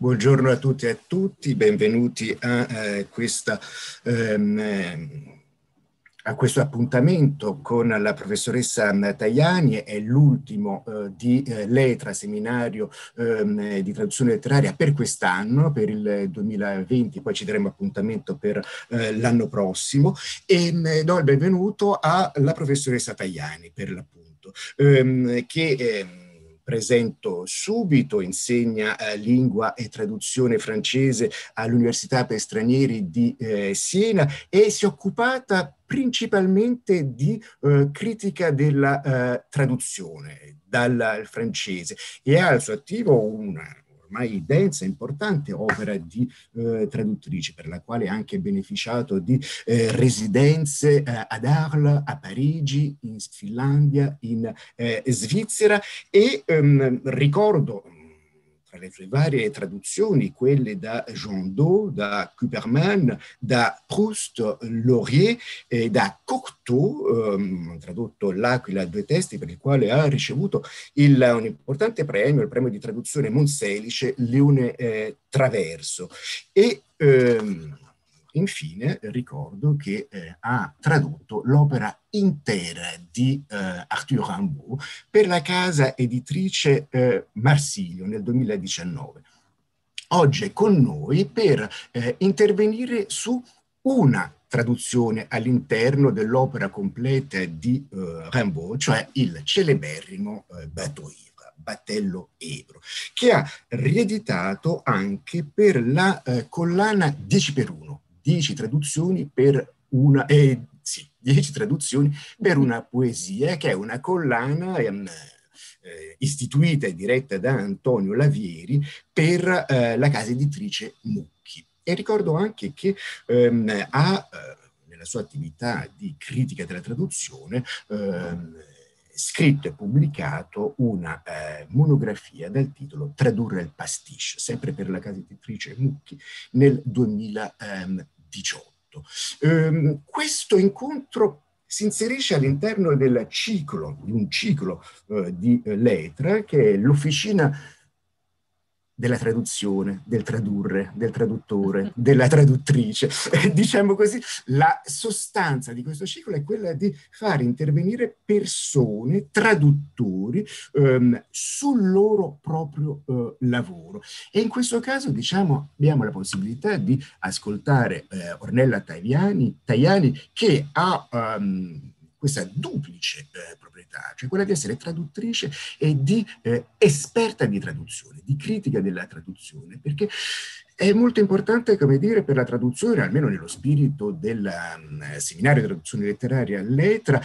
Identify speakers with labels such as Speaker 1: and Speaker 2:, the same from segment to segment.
Speaker 1: Buongiorno a tutti e a tutti, benvenuti a, eh, questa, ehm, eh, a, questo appuntamento con la professoressa Tajani, è l'ultimo eh, di eh, Letra, seminario ehm, eh, di traduzione letteraria per quest'anno, per il 2020, poi ci daremo appuntamento per eh, l'anno prossimo e mm, do il benvenuto alla professoressa Tajani per l'appunto, ehm, che ehm, presento subito, insegna eh, lingua e traduzione francese all'Università per Stranieri di eh, Siena e si è occupata principalmente di eh, critica della eh, traduzione dal eh, francese e ha al suo attivo una ormai densa, importante opera di eh, traduttrice, per la quale ha anche beneficiato di eh, residenze eh, ad Arles, a Parigi, in Finlandia, in eh, Svizzera e ehm, ricordo tra le sue varie traduzioni, quelle da Jean Dau, da Kuperman, da Proust, Laurier e da Cocteau, ehm, tradotto L'Aquila a due testi, per il quale ha ricevuto il, un importante premio, il premio di traduzione Monselice Leone eh, Traverso. E ehm, infine ricordo che eh, ha tradotto l'opera intera di eh, Arthur Rimbaud per la casa editrice eh, Marsilio nel 2019. Oggi è con noi per eh, intervenire su una traduzione all'interno dell'opera completa di eh, Rimbaud, cioè il celeberrimo eh, Batoir. Battello Ebro, che ha rieditato anche per la eh, collana 10 per 1 10 traduzioni per una, eh, sì, dieci traduzioni per una poesia che è una collana ehm, eh, istituita e diretta da Antonio Lavieri per eh, la casa editrice Mucchi. E ricordo anche che ehm, ha, eh, nella sua attività di critica della traduzione, ehm, scritto e pubblicato una eh, monografia dal titolo Tradurre il pastiche, sempre per la casa editrice Mucchi nel 2012. 18. Ehm, questo incontro si inserisce all'interno del ciclo, di un ciclo eh, di eh, Letra, che è l'Officina della traduzione, del tradurre, del traduttore, della traduttrice. Eh, diciamo così, la sostanza di questo ciclo è quella di far intervenire persone, traduttori, ehm, sul loro proprio eh, lavoro. E in questo caso, diciamo, abbiamo la possibilità di ascoltare eh, Ornella Tajani, Tajani che ha... Um, questa duplice eh, proprietà, cioè quella di essere traduttrice e di eh, esperta di traduzione, di critica della traduzione, perché è molto importante, come dire, per la traduzione, almeno nello spirito del um, seminario di traduzione letteraria a Letra,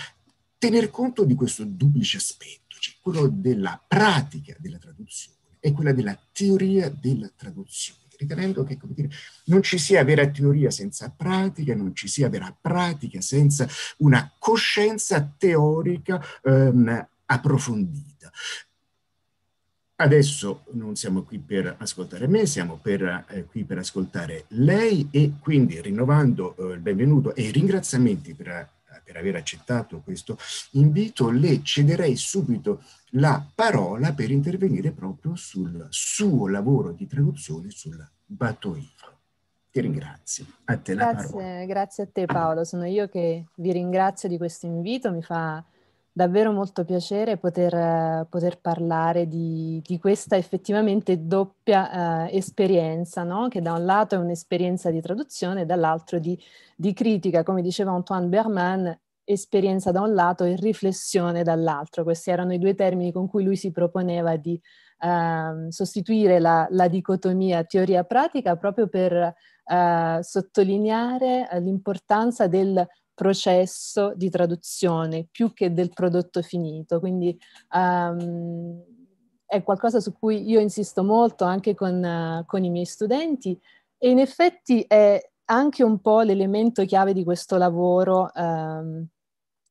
Speaker 1: tener conto di questo duplice aspetto, cioè quello della pratica della traduzione e quella della teoria della traduzione ritenendo che dire, non ci sia vera teoria senza pratica, non ci sia vera pratica senza una coscienza teorica ehm, approfondita. Adesso non siamo qui per ascoltare me, siamo per, eh, qui per ascoltare lei e quindi rinnovando eh, il benvenuto e i ringraziamenti per, eh, per, aver accettato questo invito, le cederei subito la parola per intervenire proprio sul suo lavoro di traduzione sulla Batoiva. Ti ringrazio. A te la grazie,
Speaker 2: parola. Grazie a te Paolo, sono io che vi ringrazio di questo invito, mi fa davvero molto piacere poter, poter parlare di, di, questa effettivamente doppia eh, esperienza, no? che da un lato è un'esperienza di traduzione e dall'altro di, di, critica, come diceva Antoine Berman, esperienza da un lato e riflessione dall'altro. Questi erano i due termini con cui lui si proponeva di ehm, sostituire la, la dicotomia teoria-pratica proprio per eh, sottolineare eh, l'importanza del processo di traduzione più che del prodotto finito. Quindi ehm, è qualcosa su cui io insisto molto anche con, con i miei studenti e in effetti è anche un po' l'elemento chiave di questo lavoro ehm,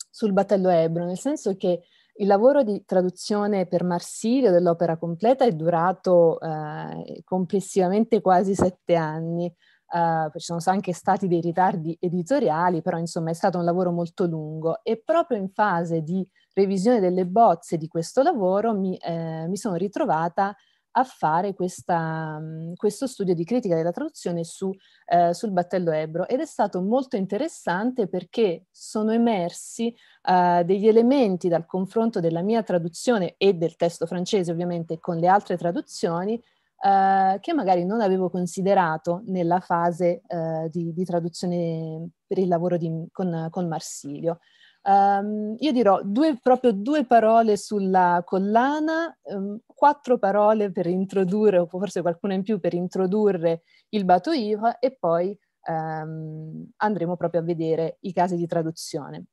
Speaker 2: sul battello ebro, nel senso che il lavoro di traduzione per Marsilio dell'opera completa è durato eh, complessivamente quasi sette anni. Uh, ci sono anche stati dei ritardi editoriali, però insomma è stato un lavoro molto lungo e proprio in fase di revisione delle bozze di questo lavoro mi, eh, mi sono ritrovata a fare questa, mm, questo studio di critica della traduzione su, eh, sul battello ebro ed è stato molto interessante perché sono emersi eh, degli elementi dal confronto della mia traduzione e del testo francese ovviamente con le altre traduzioni eh, che magari non avevo considerato nella fase eh, di, di, traduzione per il lavoro di, con, con Marsilio. Um, io dirò due, proprio due parole sulla collana, um, quattro parole per introdurre, o forse qualcuna in più per introdurre il Bato Iva e poi um, andremo proprio a vedere i casi di traduzione.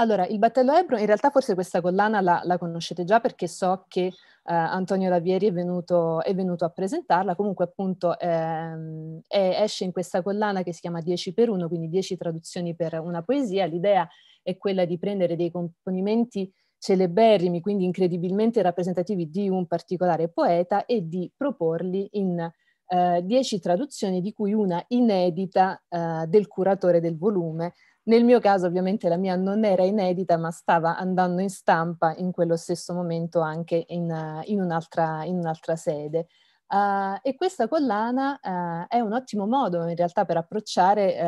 Speaker 2: Allora, il battello Ebro, in realtà forse questa collana la, la conoscete già perché so che eh, Antonio Lavieri è venuto, è venuto, a presentarla, comunque appunto ehm, è, esce in questa collana che si chiama 10 per 1, quindi 10 traduzioni per una poesia, l'idea è è quella di prendere dei componimenti celeberrimi, quindi incredibilmente rappresentativi di un particolare poeta e di proporli in eh, dieci traduzioni, di cui una inedita eh, del curatore del volume. Nel mio caso ovviamente la mia non era inedita, ma stava andando in stampa in quello stesso momento anche in, eh, in, un'altra, in un'altra sede. Uh, e questa collana uh, è un ottimo modo in realtà per approcciare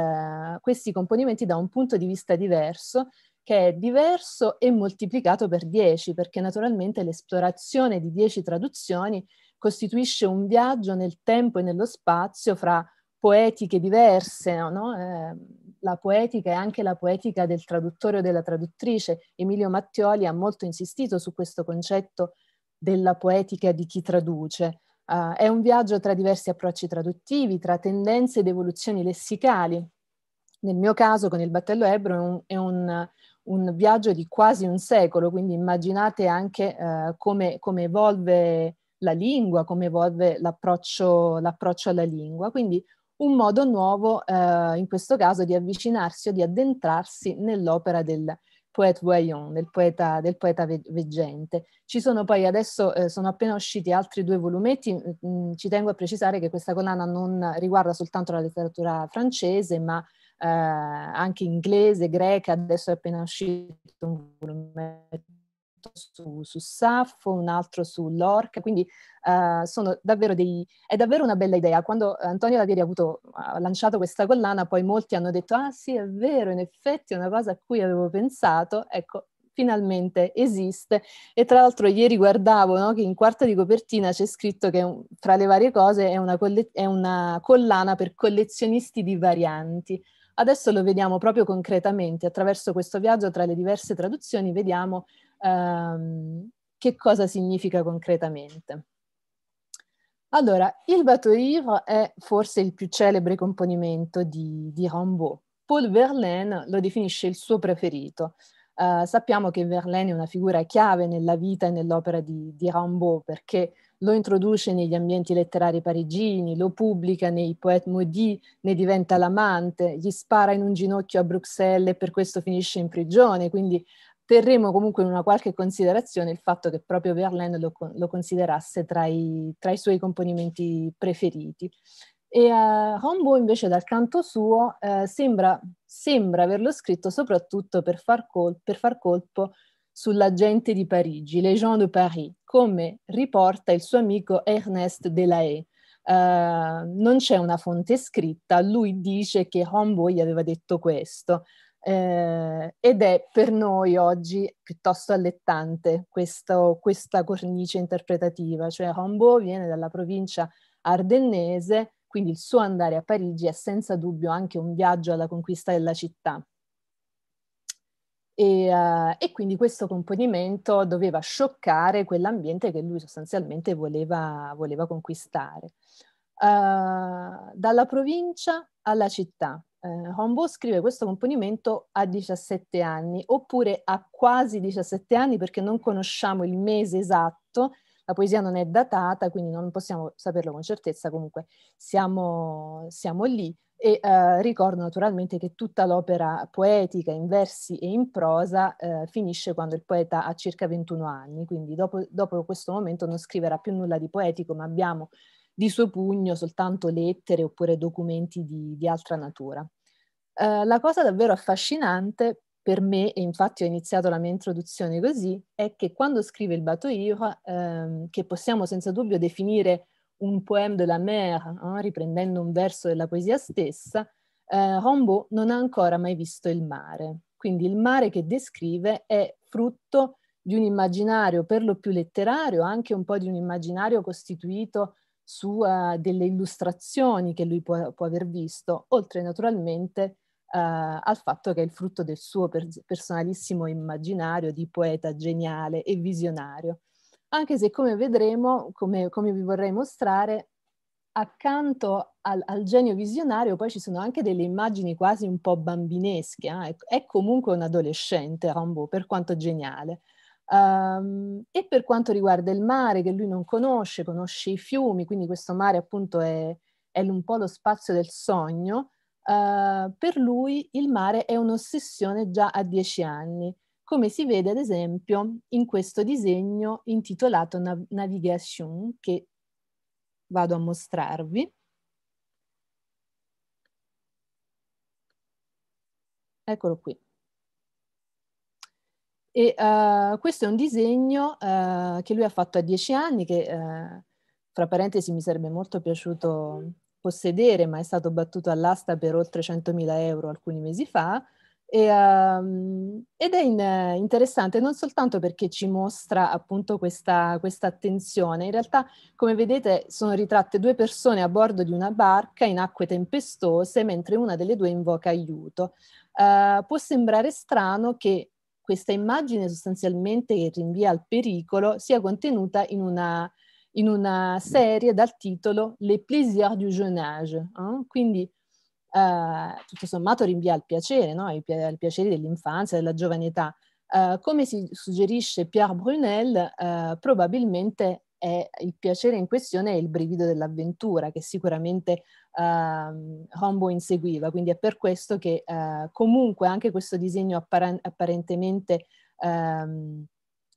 Speaker 2: uh, questi componimenti da un punto di vista diverso, che è diverso e moltiplicato per 10, perché naturalmente l'esplorazione di 10 traduzioni costituisce un viaggio nel tempo e nello spazio fra poetiche diverse, no? eh, la poetica e anche la poetica del traduttore o della traduttrice. Emilio Mattioli ha molto insistito su questo concetto della poetica di chi traduce. Uh, è un viaggio tra diversi approcci traduttivi, tra tendenze ed evoluzioni lessicali. Nel mio caso, con il battello ebro, è un, è un, un viaggio di quasi un secolo, quindi immaginate anche uh, come, come, evolve la lingua, come evolve l'approccio, l'approccio alla lingua. Quindi un modo nuovo, uh, in questo caso, di avvicinarsi o di addentrarsi nell'opera del, Poète Voyant, del poeta, del poeta veggente. Ci sono poi adesso, eh, sono appena usciti altri due volumetti, mh, mm, mm, ci tengo a precisare che questa collana non riguarda soltanto la letteratura francese, ma eh, anche inglese, greca, adesso è appena uscito un volumetto su, su Saffo, un altro su Lorca, quindi uh, sono davvero dei, è davvero una bella idea. Quando eh, Antonio Lavieri ha, avuto, ha lanciato questa collana, poi molti hanno detto, ah sì, è vero, in effetti è una cosa a cui avevo pensato, ecco, finalmente esiste. E tra l'altro ieri guardavo no, che in quarta di copertina c'è scritto che tra le varie cose è una, coll- è una collana per collezionisti di varianti. Adesso lo vediamo proprio concretamente, attraverso questo viaggio tra le diverse traduzioni vediamo ehm, che cosa significa concretamente. Allora, Il Bateau Ivre è forse il più celebre componimento di, di Rimbaud. Paul Verlaine lo definisce il suo preferito. Uh, sappiamo che Verlaine è una figura chiave nella vita e nell'opera di, di Rimbaud perché lo introduce negli ambienti letterari parigini, lo pubblica nei Poète Maudits, ne diventa l'amante, gli spara in un ginocchio a Bruxelles e per questo finisce in prigione. Quindi terremo comunque in una qualche considerazione il fatto che proprio Verlaine lo, lo considerasse tra i, tra i suoi componimenti preferiti. E uh, Rimbaud invece dal canto suo uh, sembra sembra averlo scritto soprattutto per far, col- per far colpo sulla gente di Parigi, les gens de Paris, come riporta il suo amico Ernest Delahaye. Uh, non c'è una fonte scritta, lui dice che Rombo gli aveva detto questo. Eh, ed è per noi oggi piuttosto allettante questo, questa cornice interpretativa, cioè Rombo viene dalla provincia ardennese quindi il suo andare a Parigi è senza dubbio anche un viaggio alla conquista della città. E, uh, e quindi questo componimento doveva scioccare quell'ambiente che lui sostanzialmente voleva, voleva conquistare. Uh, dalla provincia alla città. Uh, eh, Humboldt scrive questo componimento a 17 anni, oppure a quasi 17 anni, perché non conosciamo il mese esatto, la poesia non è datata, quindi non possiamo saperlo con certezza, comunque siamo, siamo lì e eh, ricordo naturalmente che tutta l'opera poetica in versi e in prosa eh, finisce quando il poeta ha circa 21 anni, quindi dopo, dopo questo momento non scriverà più nulla di poetico, ma abbiamo di suo pugno soltanto lettere oppure documenti di, di altra natura. Uh, la cosa davvero affascinante per me, e infatti ho iniziato la mia introduzione così, è che quando scrive il Batoir, ehm, che possiamo senza dubbio definire un poème de la mer, eh, riprendendo un verso della poesia stessa, eh, Rimbaud non ha ancora mai visto il mare. Quindi il mare che descrive è frutto di un immaginario per lo più letterario, anche un po' di un immaginario costituito su uh, delle illustrazioni che lui può, può aver visto, oltre naturalmente eh, al fatto che è il frutto del suo per- personalissimo immaginario di poeta geniale e visionario. Anche se, come vedremo, come, come vi vorrei mostrare, accanto al, al, genio visionario poi ci sono anche delle immagini quasi un po' bambinesche, eh? è, comunque un adolescente Rambo, per quanto geniale. Um, e per quanto riguarda il mare, che lui non conosce, conosce i fiumi, quindi questo mare appunto è, è un po' lo spazio del sogno, Uh, per lui il mare è un'ossessione già a dieci anni, come si vede ad esempio in questo disegno intitolato Nav- Navigation che vado a mostrarvi. Eccolo qui. E, uh, questo è un disegno uh, che lui ha fatto a dieci anni, che fra parentesi mi sarebbe molto piaciuto possedere, ma è stato battuto all'asta per oltre 100.000 euro alcuni mesi fa. E, um, ed è in, interessante non soltanto perché ci mostra appunto questa, questa, attenzione, in realtà come vedete sono ritratte due persone a bordo di una barca in acque tempestose mentre una delle due invoca aiuto. Uh, può sembrare strano che questa immagine sostanzialmente che rinvia al pericolo sia contenuta in una in una serie dal titolo Les plaisirs du jeune âge, eh? quindi eh, tutto sommato rinvia al piacere, no? ai, pi- piaceri dell'infanzia, della giovane età. Eh, come si suggerisce Pierre Brunel, eh, probabilmente è, il piacere in questione è il brivido dell'avventura che sicuramente ehm, Rombo inseguiva, quindi è per questo che eh, comunque anche questo disegno apparen- apparentemente... Ehm,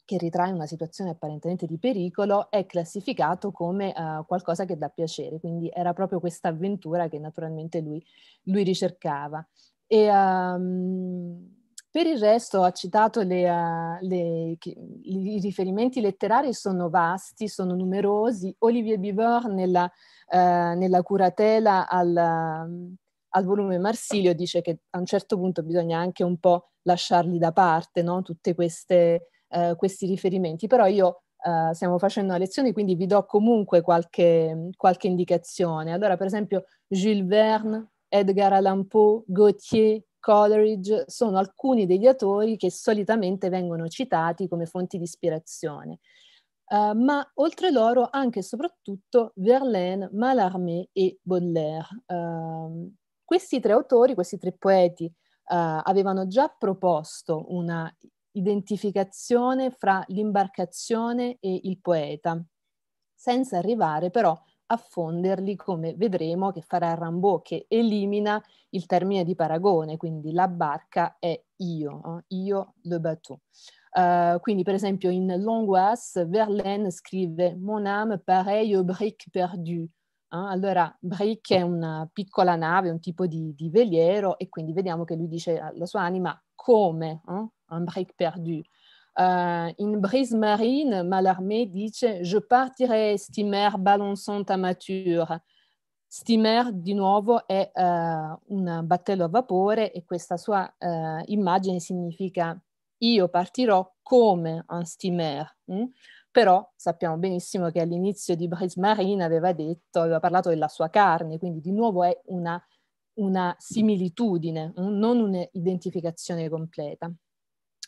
Speaker 2: che ritrae una situazione apparentemente di pericolo, è classificato come uh, qualcosa che dà piacere, quindi era proprio questa avventura che naturalmente lui, lui ricercava. E, um, per il resto ha citato le, uh, le, che, i riferimenti letterari sono vasti, sono numerosi. Olivier Bivor nella, uh, nella curatela al, al volume Marsilio dice che a un certo punto bisogna anche un po' lasciarli da parte, no? tutte queste eh, questi riferimenti, però io eh, stiamo facendo una lezione quindi vi do comunque qualche, qualche indicazione. Allora per esempio Jules Verne, Edgar Allan Poe, Gauthier, Coleridge sono alcuni degli autori che solitamente vengono citati come fonti di ispirazione. Uh, ma oltre loro anche e soprattutto Verlaine, Mallarmé e Baudelaire. Uh, questi tre autori, questi tre poeti, uh, avevano già proposto una identificazione fra l'imbarcazione e il poeta, senza arrivare però a fonderli come vedremo che farà Rambaud che elimina il termine di paragone, quindi la barca è io, eh? io le bateau. Uh, quindi per esempio in L'Angoisse Verlaine scrive Mon âme pareille aux briques perdues. Eh, allora, brick è una piccola nave, un tipo di, di, veliero, e quindi vediamo che lui dice la sua anima come, eh? un brick perdu. Uh, in Brise Marine, Mallarmé dice «Je partirai, steamer balançante a mature». Steamer di nuovo è uh, un battello a vapore e questa sua uh, immagine significa io partirò come un steamer. Mm? Hm?». Però sappiamo benissimo che all'inizio di Brise Marine aveva detto, aveva parlato della sua carne, quindi di nuovo è una una similitudine, un, non un'identificazione completa.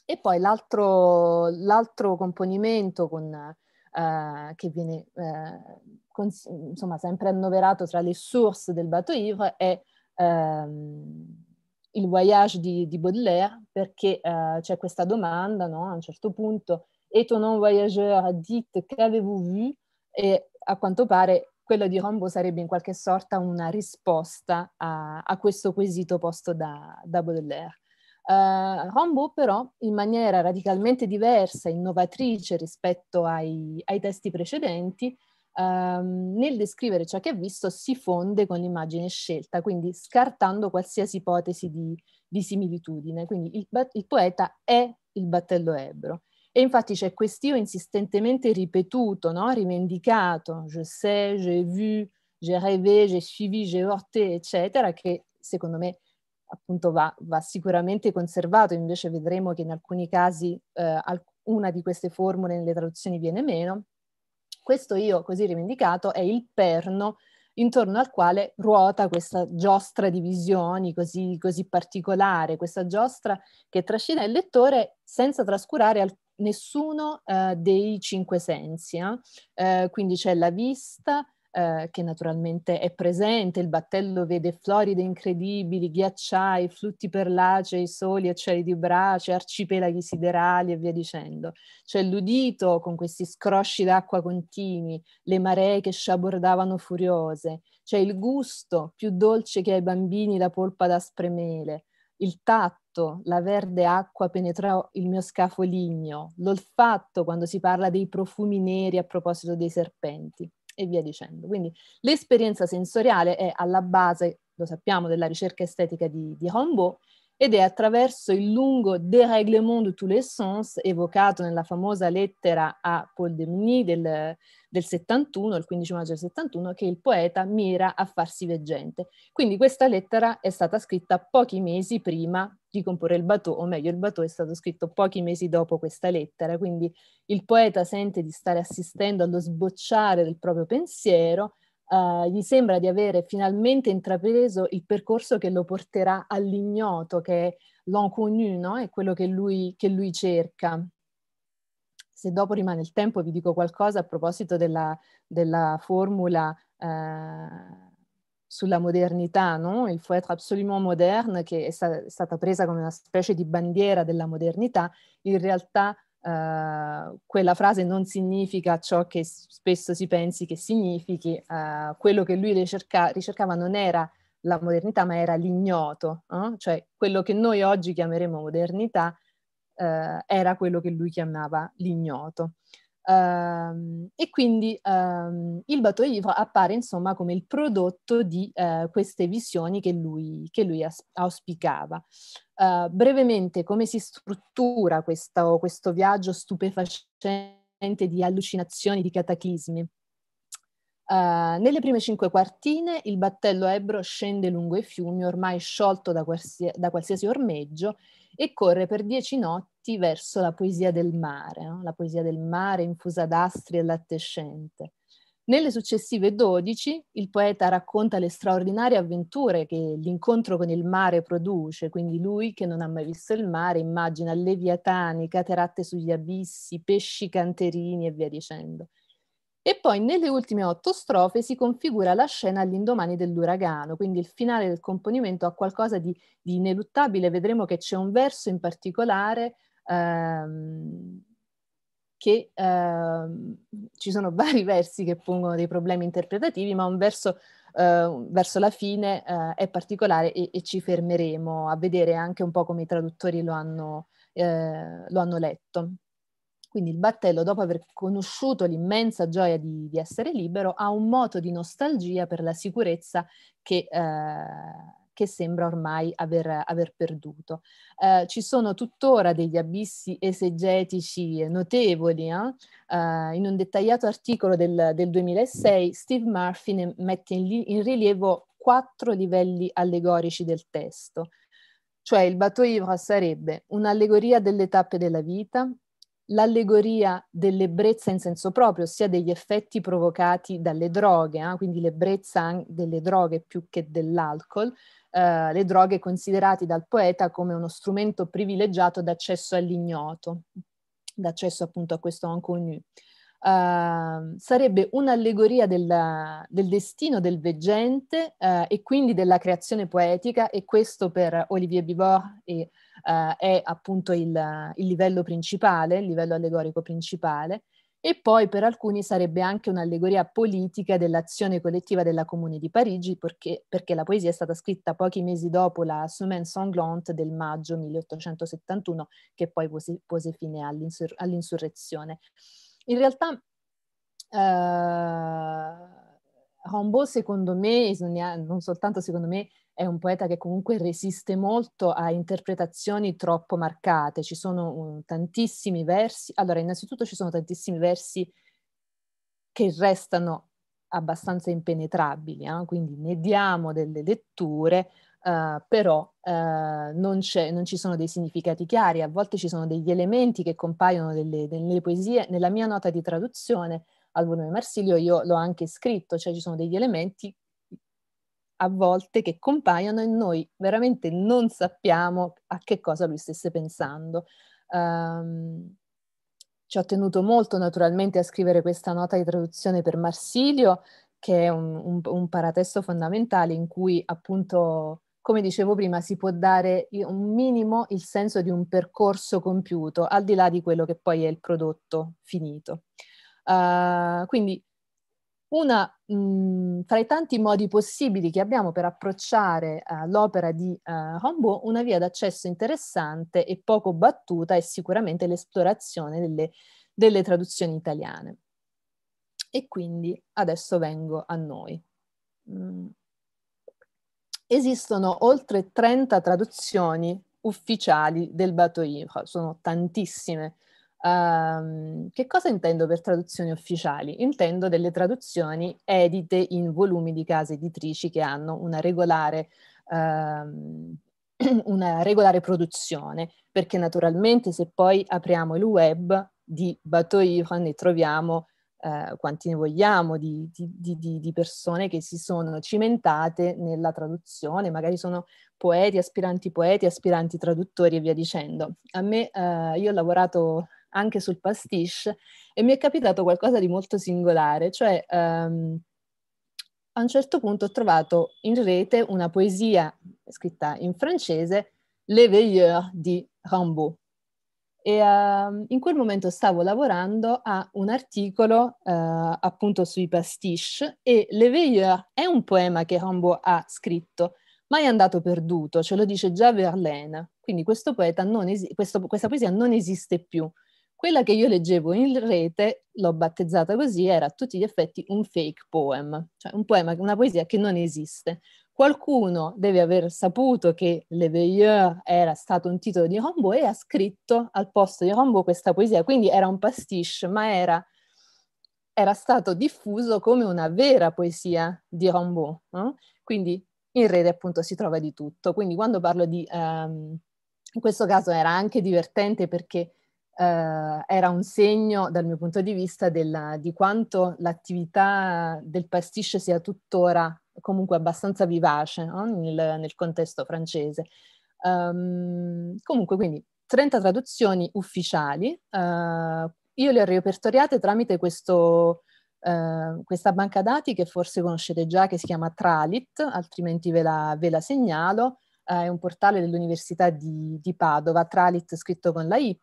Speaker 2: E poi l'altro, l'altro componimento con, eh, che viene eh, con, insomma, sempre annoverato tra le source del Bateau-Ivre è ehm, il voyage di, di Baudelaire, perché eh, c'è questa domanda no? a un certo punto, et ton voyageur, dites qu'avez-vous vu? E a quanto pare quello di Rombo sarebbe in qualche sorta una risposta a, a questo quesito posto da, da Baudelaire. Uh, eh, Rombo però in maniera radicalmente diversa, innovatrice rispetto ai, ai testi precedenti, um, nel descrivere ciò che ha visto si fonde con l'immagine scelta, quindi scartando qualsiasi ipotesi di, di similitudine. Quindi il, il, poeta è il battello ebro e infatti c'è quest'io insistentemente ripetuto, no? rivendicato, je sais, j'ai vu, j'ai rêvé, j'ai suivi, j'ai horté, eccetera, che secondo me appunto va, va, sicuramente conservato, invece vedremo che in alcuni casi eh, una di queste formule nelle traduzioni viene meno. Questo io così rivendicato è il perno intorno al quale ruota questa giostra di visioni così, così particolare, questa giostra che trascina il lettore senza trascurare al, nessuno eh, dei cinque sensi, eh? eh quindi c'è la vista, eh, che naturalmente è presente, il battello vede floride incredibili, ghiacciai, flutti perlacei, soli, acciai di brace, arcipelaghi siderali e via dicendo. C'è l'udito con questi scrosci d'acqua continui, le maree che sciabordavano furiose, c'è il gusto più dolce che ai bambini la polpa da spremele, il tatto tatto, la verde acqua penetrò il mio scafo ligno, l'olfatto quando si parla dei profumi neri a proposito dei serpenti e via dicendo. Quindi l'esperienza sensoriale è alla base, lo sappiamo, della ricerca estetica di, di Humboldt ed è attraverso il lungo dérèglement de tous les sens evocato nella famosa lettera a Paul Demigny del, del 71, il 15 maggio del 71, che il poeta mira a farsi veggente. Quindi questa lettera è stata scritta pochi mesi prima di comporre il Bateau, o meglio il Bateau è stato scritto pochi mesi dopo questa lettera, quindi il poeta sente di stare assistendo allo sbocciare del proprio pensiero, Uh, gli sembra di avere finalmente intrapreso il percorso che lo porterà all'ignoto, che è l'inconnu, no? è quello che lui, che lui, cerca. Se dopo rimane il tempo vi dico qualcosa a proposito della, della formula uh, sulla modernità, no? il faut être absolument moderne, che è, sta- è stata presa come una specie di bandiera della modernità, in realtà Uh, quella frase non significa ciò che spesso si pensi che significhi, uh, quello che lui ricerca, ricercava non era la modernità ma era l'ignoto, eh? cioè quello che noi oggi chiameremo modernità uh, era quello che lui chiamava l'ignoto. Ehm, e quindi ehm, il Bateau-Ivre appare insomma come il prodotto di queste visioni che lui, che lui as- auspicava. Uh, brevemente, come si struttura questo, questo viaggio stupefacente di allucinazioni, di cataclismi? Uh, nelle prime cinque quartine il battello Ebro scende lungo i fiumi, ormai sciolto da, qualsia, da qualsiasi ormeggio, e corre per dieci notti verso la poesia del mare, no? la poesia del mare infusa d'astri e lattescente. Nelle successive dodici il poeta racconta le straordinarie avventure che l'incontro con il mare produce, quindi lui che non ha mai visto il mare immagina leviatani, cateratte sugli abissi, pesci canterini e via dicendo. E poi nelle ultime otto strofe si configura la scena all'indomani dell'uragano, quindi il finale del componimento ha qualcosa di, di ineluttabile, vedremo che c'è un verso in particolare ehm, che eh, ci sono vari versi che pongono dei problemi interpretativi, ma un verso eh, verso la fine eh, è particolare e, e, ci fermeremo a vedere anche un po' come i traduttori lo hanno, eh, lo hanno letto. Quindi il battello, dopo aver conosciuto l'immensa gioia di, di, essere libero, ha un moto di nostalgia per la sicurezza che eh, che sembra ormai aver, aver perduto. Eh, ci sono tuttora degli abissi esegetici notevoli. Eh? Eh, in un dettagliato articolo del, del 2006 Steve Murphy mette in, li- in rilievo quattro livelli allegorici del testo, cioè il Bateau Ivre sarebbe un'allegoria delle tappe della vita, l'allegoria dell'ebbrezza in senso proprio, ossia degli effetti provocati dalle droghe, eh? quindi l'ebbrezza delle droghe più che dell'alcol, eh, le droghe considerate dal poeta come uno strumento privilegiato d'accesso all'ignoto, d'accesso appunto a questo inconnu. Uh, ehm, sarebbe un'allegoria della, del destino del veggente uh, e quindi della creazione poetica e questo per Olivier Bibord e eh, è appunto il, il livello principale, il livello allegorico principale, e poi per alcuni sarebbe anche un'allegoria politica dell'azione collettiva della Comune di Parigi, perché, perché la poesia è stata scritta pochi mesi dopo la Semaine sanglante del maggio 1871, che poi pose, pose fine all'insur- all'insurrezione. In realtà... Eh, Rombo, secondo me, non soltanto secondo me, è un poeta che comunque resiste molto a interpretazioni troppo marcate. Ci sono uh, tantissimi versi. Allora, innanzitutto ci sono tantissimi versi che restano abbastanza impenetrabili, eh? quindi ne diamo delle letture, eh, però eh, non, non, ci sono dei significati chiari, a volte ci sono degli elementi che compaiono nelle poesie. Nella mia nota di traduzione al volume Marsilio, io l'ho anche scritto, cioè ci sono degli elementi a volte che compaiono e noi veramente non sappiamo a che cosa lui stesse pensando. Um, ci ho tenuto molto naturalmente a scrivere questa nota di traduzione per Marsilio, che è un, un, un paratesto fondamentale in cui appunto, come dicevo prima, si può dare un minimo il senso di un percorso compiuto, al di là di quello che poi è il prodotto finito. Uh, quindi una mh, mm, fra i tanti modi possibili che abbiamo per approcciare uh, l'opera di uh, eh, Rambaud, una via d'accesso interessante e poco battuta è sicuramente l'esplorazione delle, delle traduzioni italiane. E quindi adesso vengo a noi. Mm. Esistono oltre 30 traduzioni ufficiali del Bateau Ivre, sono tantissime Um, che cosa intendo per traduzioni ufficiali? Intendo delle traduzioni edite in volumi di case editrici che hanno una regolare, um, una regolare produzione, perché naturalmente se poi apriamo il web di Bateau-Ivre ne troviamo eh, quanti ne vogliamo di, di, di, di, persone che si sono cimentate nella traduzione, magari sono poeti, aspiranti poeti, aspiranti traduttori e via dicendo. A me, eh, io ho lavorato anche sul pastiche e mi è capitato qualcosa di molto singolare, cioè um, a un certo punto ho trovato in rete una poesia scritta in francese, Le Veilleur di Rambaud. E, uh, in quel momento stavo lavorando a un articolo uh, appunto sui pastiche e Le Veilleur è un poema che Rambaud ha scritto, ma è andato perduto, ce lo dice già Verlaine. Quindi es- questo, questa poesia non esiste più. Quella che io leggevo in rete, l'ho battezzata così, era a tutti gli effetti un fake poem, cioè un poema, una poesia che non esiste. Qualcuno deve aver saputo che Le Veilleur era stato un titolo di Rombo e ha scritto al posto di Rombo questa poesia, quindi era un pastiche, ma era era stato diffuso come una vera poesia di Rimbaud. Eh? Quindi in rete appunto si trova di tutto. Quindi quando parlo di... Um, in questo caso era anche divertente perché eh, era un segno dal mio punto di vista del, di quanto l'attività del pasticcio sia tuttora comunque abbastanza vivace no? nel, nel, contesto francese. Um, comunque quindi 30 traduzioni ufficiali, uh, io le ho repertoriate tramite questo, uh, questa banca dati che forse conoscete già che si chiama Tralit, altrimenti ve la, ve la segnalo, eh, è un portale dell'Università di, di, Padova, Tralit scritto con la Y,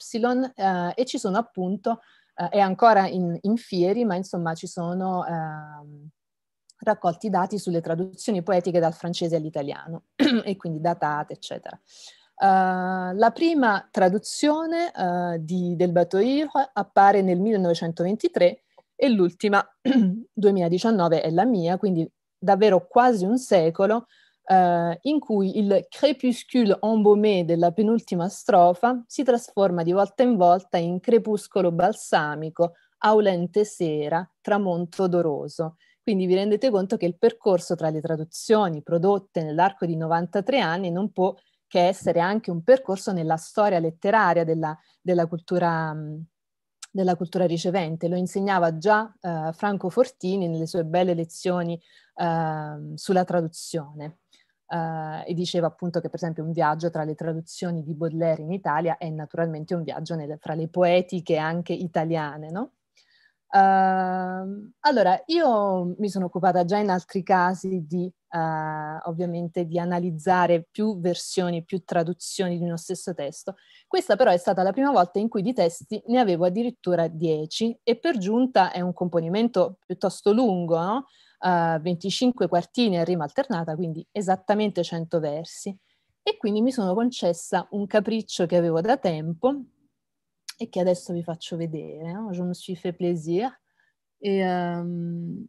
Speaker 2: eh, e ci sono appunto, eh, è ancora in, in, fieri, ma insomma ci sono ehm, raccolti dati sulle traduzioni poetiche dal francese all'italiano, e quindi datate, eccetera. Uh, la prima traduzione uh, di, del Batoir appare nel 1923 e l'ultima 2019 è la mia, quindi davvero quasi un secolo eh, in cui il crepuscule embaumé della penultima strofa si trasforma di volta in volta in crepuscolo balsamico, aulente sera, tramonto odoroso. Quindi vi rendete conto che il percorso tra le traduzioni prodotte nell'arco di 93 anni non può che essere anche un percorso nella storia letteraria della, della cultura mm, della cultura ricevente. Lo insegnava già eh, Franco Fortini nelle sue belle lezioni eh, sulla traduzione eh, e diceva appunto che per esempio un viaggio tra le traduzioni di Baudelaire in Italia è naturalmente un viaggio nel, fra le poetiche anche italiane, no? Uh, allora, io mi sono occupata già in altri casi di, uh, ovviamente, di analizzare più versioni, più traduzioni di uno stesso testo. Questa però è stata la prima volta in cui di testi ne avevo addirittura 10 e per giunta è un componimento piuttosto lungo, no? uh, 25 quartine a rima alternata, quindi esattamente 100 versi. E quindi mi sono concessa un capriccio che avevo da tempo e che adesso vi faccio vedere. No? Je me suis fait plaisir. E, um,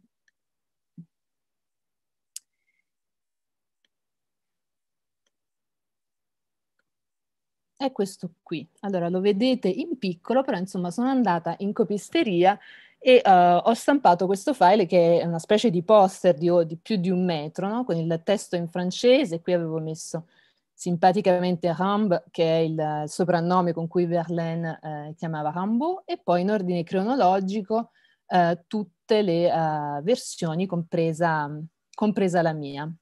Speaker 2: è questo qui. Allora lo vedete in piccolo, però insomma sono andata in copisteria e uh, ho stampato questo file che è una specie di poster di, oh, di più di un metro, no? con il testo in francese, qui avevo messo simpaticamente Ramb, che è il soprannome con cui Verlaine eh, chiamava Rambo, e poi in ordine cronologico eh, tutte le uh, versioni, compresa, compresa, la mia.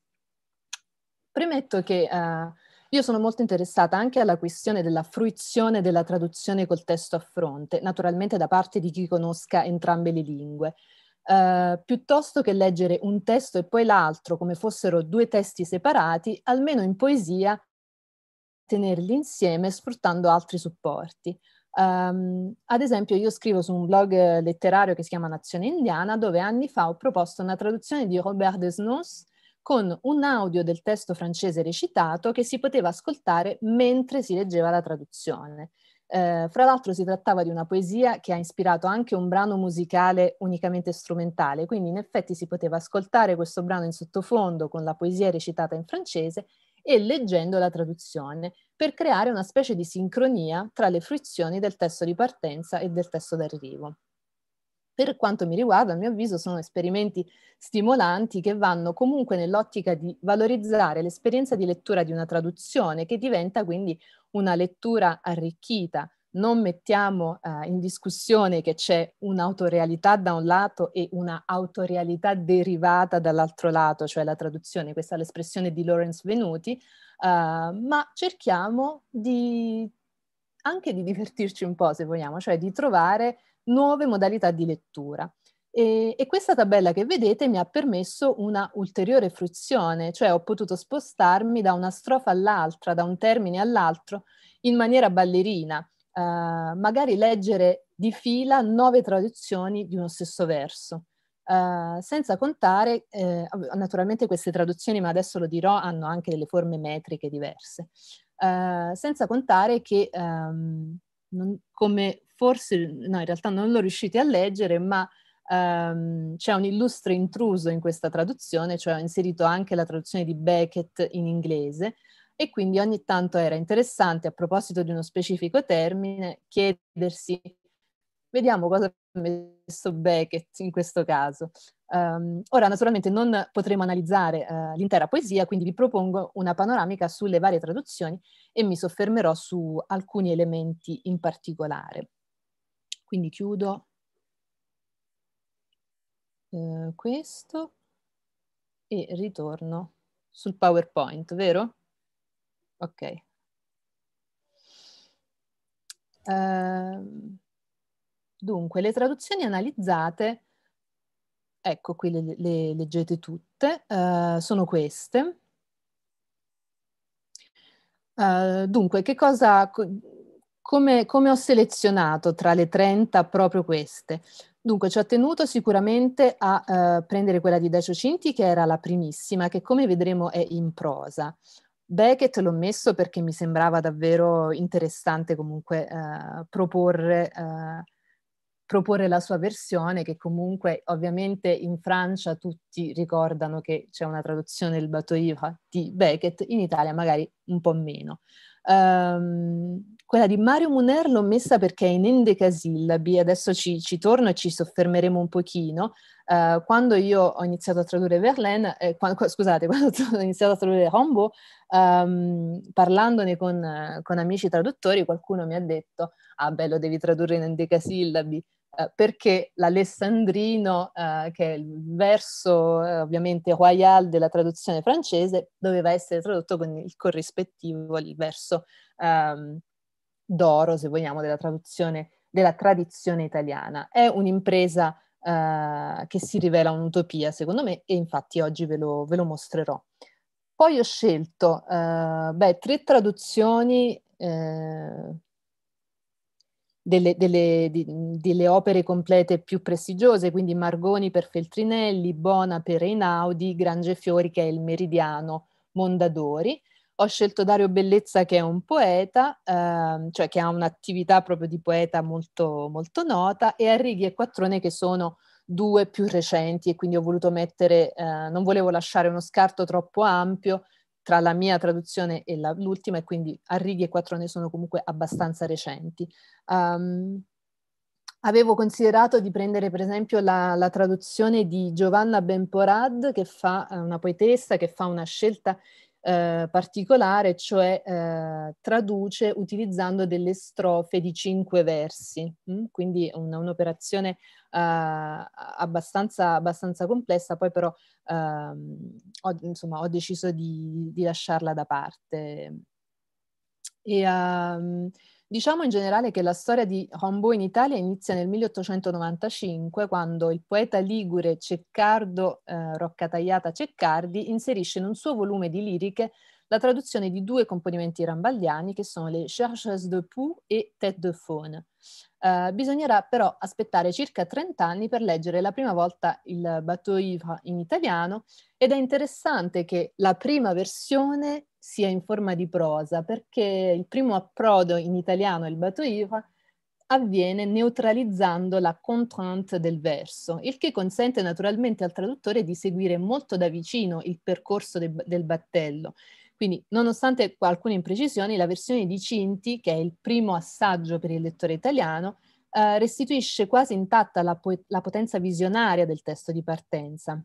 Speaker 2: Premetto che uh, io sono molto interessata anche alla questione della fruizione della traduzione col testo a fronte, naturalmente da parte di chi conosca entrambe le lingue. Uh, piuttosto che leggere un testo e poi l'altro come fossero due testi separati, almeno in poesia tenerli insieme sfruttando altri supporti. Um, ad esempio, io scrivo su un blog letterario che si chiama Nazione Indiana, dove anni fa ho proposto una traduzione di Robert Desnos con un audio del testo francese recitato che si poteva ascoltare mentre si leggeva la traduzione. Eh, fra l'altro si trattava di una poesia che ha ispirato anche un brano musicale unicamente strumentale, quindi in effetti si poteva ascoltare questo brano in sottofondo con la poesia recitata in francese e leggendo la traduzione per creare una specie di sincronia tra le fruizioni del testo di partenza e del testo d'arrivo. Per quanto mi riguarda, a mio avviso, sono esperimenti stimolanti che vanno comunque nell'ottica di valorizzare l'esperienza di lettura di una traduzione, che diventa quindi una lettura arricchita. Non mettiamo eh, in discussione che c'è un'autorealità da un lato e una autorealità derivata dall'altro lato, cioè la traduzione, questa è l'espressione di Lawrence Venuti, eh, ma cerchiamo di anche di divertirci un po', se vogliamo, cioè di trovare nuove modalità di lettura. E, e, questa tabella che vedete mi ha permesso una ulteriore fruizione, cioè ho potuto spostarmi da una strofa all'altra, da un termine all'altro, in maniera ballerina, eh, magari leggere di fila nove traduzioni di uno stesso verso. Eh, senza contare, eh, naturalmente queste traduzioni, ma adesso lo dirò, hanno anche delle forme metriche diverse, eh, senza contare che ehm, non, come forse no, in realtà non lo riuscite a leggere, ma um, c'è un illustre intruso in questa traduzione, cioè ho inserito anche la traduzione di Beckett in inglese e quindi ogni tanto era interessante, a proposito di uno specifico termine, chiedersi, vediamo cosa ha messo Beckett in questo caso. Um, ora, naturalmente non potremo analizzare uh, l'intera poesia, quindi vi propongo una panoramica sulle varie traduzioni e mi soffermerò su alcuni elementi in particolare quindi chiudo eh, questo e ritorno sul PowerPoint, vero? Ok. Uh, dunque, le traduzioni analizzate, ecco qui le, le leggete tutte, uh, sono queste. Uh, dunque, che cosa, come, come, ho selezionato tra le 30 proprio queste? Dunque ci ho tenuto sicuramente a eh, prendere quella di Dacio Cinti che era la primissima, che come vedremo è in prosa. Beckett l'ho messo perché mi sembrava davvero interessante comunque eh, proporre, eh, proporre, la sua versione, che comunque ovviamente in Francia tutti ricordano che c'è una traduzione del Batoiva di Beckett, in Italia magari un po' meno. Um, quella di Mario Muner l'ho messa perché è in endecasillabi, adesso ci, ci, torno e ci soffermeremo un pochino. Uh, quando io ho iniziato a tradurre Verlaine, eh, quando, scusate, quando ho iniziato a tradurre Rombo, um, ehm, parlandone con, con, amici traduttori, qualcuno mi ha detto, ah beh, lo devi tradurre in endecasillabi. Eh, perché l'Alessandrino, eh, che è il verso eh, ovviamente royal della traduzione francese, doveva essere tradotto con il corrispettivo, il verso ehm, d'oro, se vogliamo, della traduzione della tradizione italiana. È un'impresa Uh, che si rivela un'utopia, secondo me, e infatti oggi ve lo, ve lo mostrerò. Poi ho scelto uh, beh, tre traduzioni uh, delle, delle, di, delle, opere complete più prestigiose, quindi Margoni per Feltrinelli, Bona per Einaudi, Grangefiori che è il Meridiano, Mondadori. Ho scelto Dario Bellezza che è un poeta, ehm, cioè che ha un'attività proprio di poeta molto, molto nota, e Arrighi e Quattrone che sono due più recenti e quindi ho voluto mettere, eh, non volevo lasciare uno scarto troppo ampio tra la mia traduzione e la, l'ultima e quindi Arrighi e Quattrone sono comunque abbastanza recenti. Um, avevo considerato di prendere per esempio la, la traduzione di Giovanna Benporad che fa eh, una poetessa che fa una scelta eh, particolare, cioè eh, traduce utilizzando delle strofe di cinque versi, mh? Mm? quindi una, un'operazione eh, abbastanza, abbastanza, complessa, poi però ehm, ho, insomma, ho, deciso di, di, lasciarla da parte. E, uh, Diciamo in generale che la storia di Hombo in Italia inizia nel 1895, quando il poeta ligure Ceccardo eh, Roccatagliata Ceccardi inserisce in un suo volume di liriche la traduzione di due componimenti rambaldiani che sono le Chercheuse de Poux e Tête de Faune. Uh, bisognerà però aspettare circa 30 anni per leggere la prima volta il Bateau Ivre in italiano ed è interessante che la prima versione sia in forma di prosa perché il primo approdo in italiano, il Bateau Ivre, avviene neutralizzando la contrainte del verso, il che consente naturalmente al traduttore di seguire molto da vicino il percorso de, del battello quindi, nonostante alcune imprecisioni, la versione di Cinti, che è il primo assaggio per il lettore italiano, eh, restituisce quasi intatta la, po- la potenza visionaria del testo di partenza,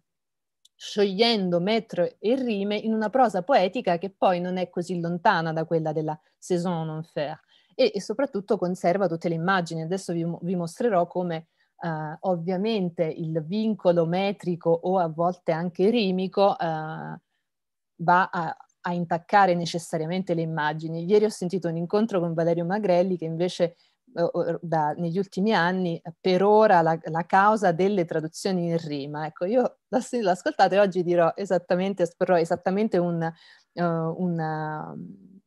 Speaker 2: sciogliendo metro e rime in una prosa poetica che poi non è così lontana da quella della Saison en enfer e, soprattutto conserva tutte le immagini. Adesso vi, vi mostrerò come uh, ovviamente il vincolo metrico o a volte anche rimico uh, va a a intaccare necessariamente le immagini. Ieri ho sentito un incontro con Valerio Magrelli che invece eh, da, negli ultimi anni eh, per ora la, la, causa delle traduzioni in rima. Ecco, io l'ascoltate e oggi dirò esattamente, esporrò esattamente un, uh, eh, una, um,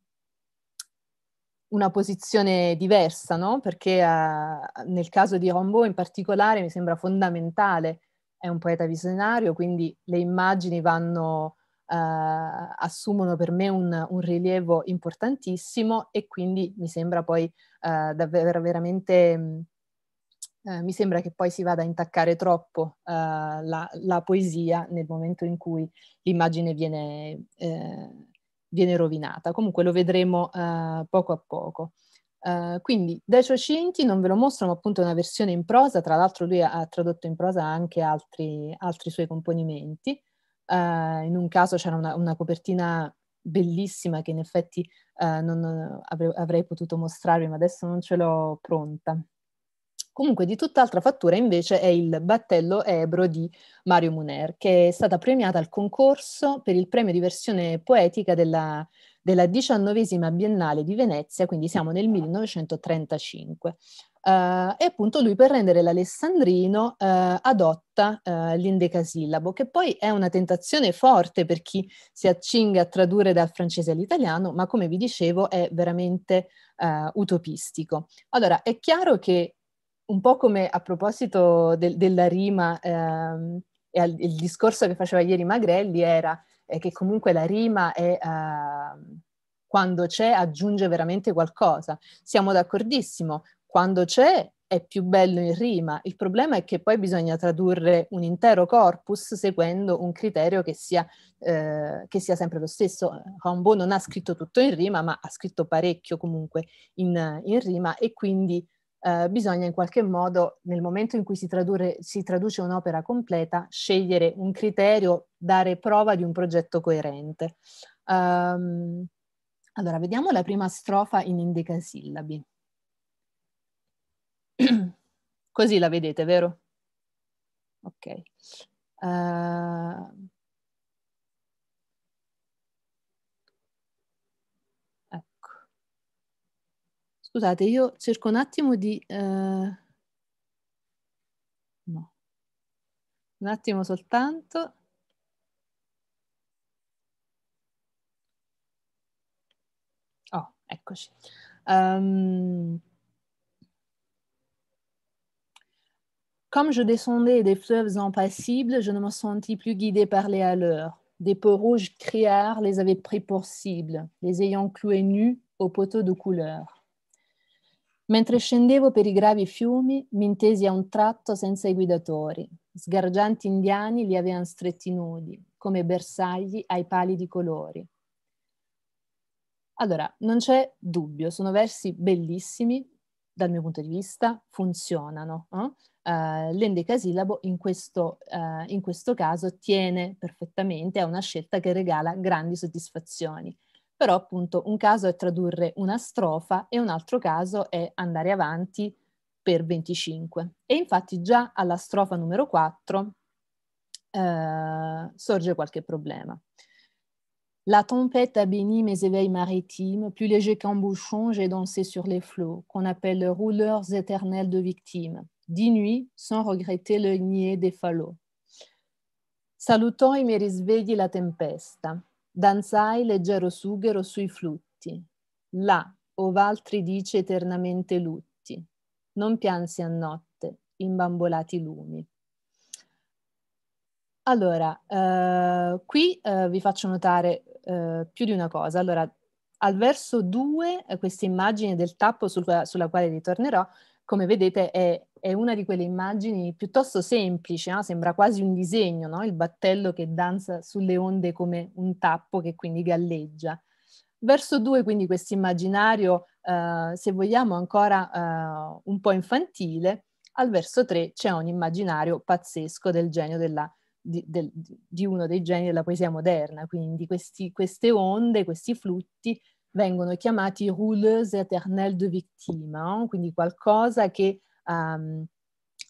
Speaker 2: una, posizione diversa, no? perché uh, nel caso di Rimbaud boh in particolare mi sembra fondamentale, è un poeta visionario, quindi le immagini vanno eh, assumono per me un, un, rilievo importantissimo e quindi mi sembra poi eh, davvero veramente... Mm, eh, mi sembra che poi si vada a intaccare troppo eh, la, la, poesia nel momento in cui l'immagine viene, eh, viene rovinata. Comunque lo vedremo eh, poco a poco. quindi Decio Cinti non ve lo mostro, ma appunto è una versione in prosa, tra l'altro lui ha, tradotto in prosa anche altri, altri suoi componimenti. Uh, in un caso c'era una, una, copertina bellissima che in effetti uh, non, avrei, avrei, potuto mostrarvi, ma adesso non ce l'ho pronta. Comunque di tutt'altra fattura invece è il battello ebro di Mario Muner, che è stata premiata al concorso per il premio di versione poetica della, della diciannovesima Biennale di Venezia, quindi siamo nel 1935. Uh, e appunto lui per rendere l'alessandrino uh, adotta uh, l'indecasillabo, che poi è una tentazione forte per chi si accinga a tradurre dal francese all'italiano, ma come vi dicevo è veramente utopistico. Allora, è chiaro che un po' come a proposito del, della rima ehm, e al, il discorso che faceva ieri Magrelli era eh, che comunque la rima è ehm, quando c'è aggiunge veramente qualcosa. Siamo d'accordissimo, quando c'è è più bello in rima, il problema è che poi bisogna tradurre un intero corpus seguendo un criterio che sia, eh, che sia sempre lo stesso. Rambo non ha scritto tutto in rima, ma ha scritto parecchio comunque in, in rima e quindi eh, bisogna in qualche modo, nel momento in cui si, tradurre, si traduce un'opera completa, scegliere un criterio, dare prova di un progetto coerente. Um, allora, vediamo la prima strofa in indecasillabi. Così la vedete, vero? Ok. Uh, ecco. Scusate, io cerco un attimo di... Uh, no. Un attimo soltanto. Oh, eccoci. Um, Comme je descendais des fleuves impassibles, je ne me sentis plus guidée par les haleurs. Des peaux rouges criards les avaient pris pour cible, les ayant cloués nus au poteau de couleur. Mentre scendevo per i gravi fiumi, m'intesi a un tratto senza i guidatori. Sgargianti indiani li avevano stretti nudi, come bersagli ai di colori. Allora, non c'è dubbio, sono versi bellissimi, dal mio punto di vista, funzionano. Eh? Uh, eh, l'endecasillabo in questo, uh, in questo caso tiene perfettamente a una scelta che regala grandi soddisfazioni. Però appunto un caso è tradurre una strofa e un altro caso è andare avanti per 25. E infatti già alla strofa numero 4 uh, eh, sorge qualche problema. La tempête a béni mes éveils maritimes, plus léger qu'un bouchon, j'ai dansé sur les flots, qu'on appelle rouleurs éternels de victimes, dix nuits sans regretter le nier des falots. Salutò i miei risvegli la tempesta, danzai leggero sughero sui flutti, là, ov'altri dice eternamente lutti, non piansi a notte, imbambolati lumi. Allora, eh, qui eh, vi faccio notare eh, più di una cosa. Allora, al verso 2, eh, questa immagine del tappo sul, sulla quale ritornerò, come vedete è, è, una di quelle immagini piuttosto semplici, no? sembra quasi un disegno, no? il battello che danza sulle onde come un tappo che quindi galleggia. Verso 2, quindi questo immaginario, eh, se vogliamo, ancora eh, un po' infantile, al verso 3 c'è un immaginario pazzesco del genio della di, del, di, uno dei geni della poesia moderna. Quindi questi, queste onde, questi flutti vengono chiamati rouleuse éternelle de victime, quindi qualcosa che um,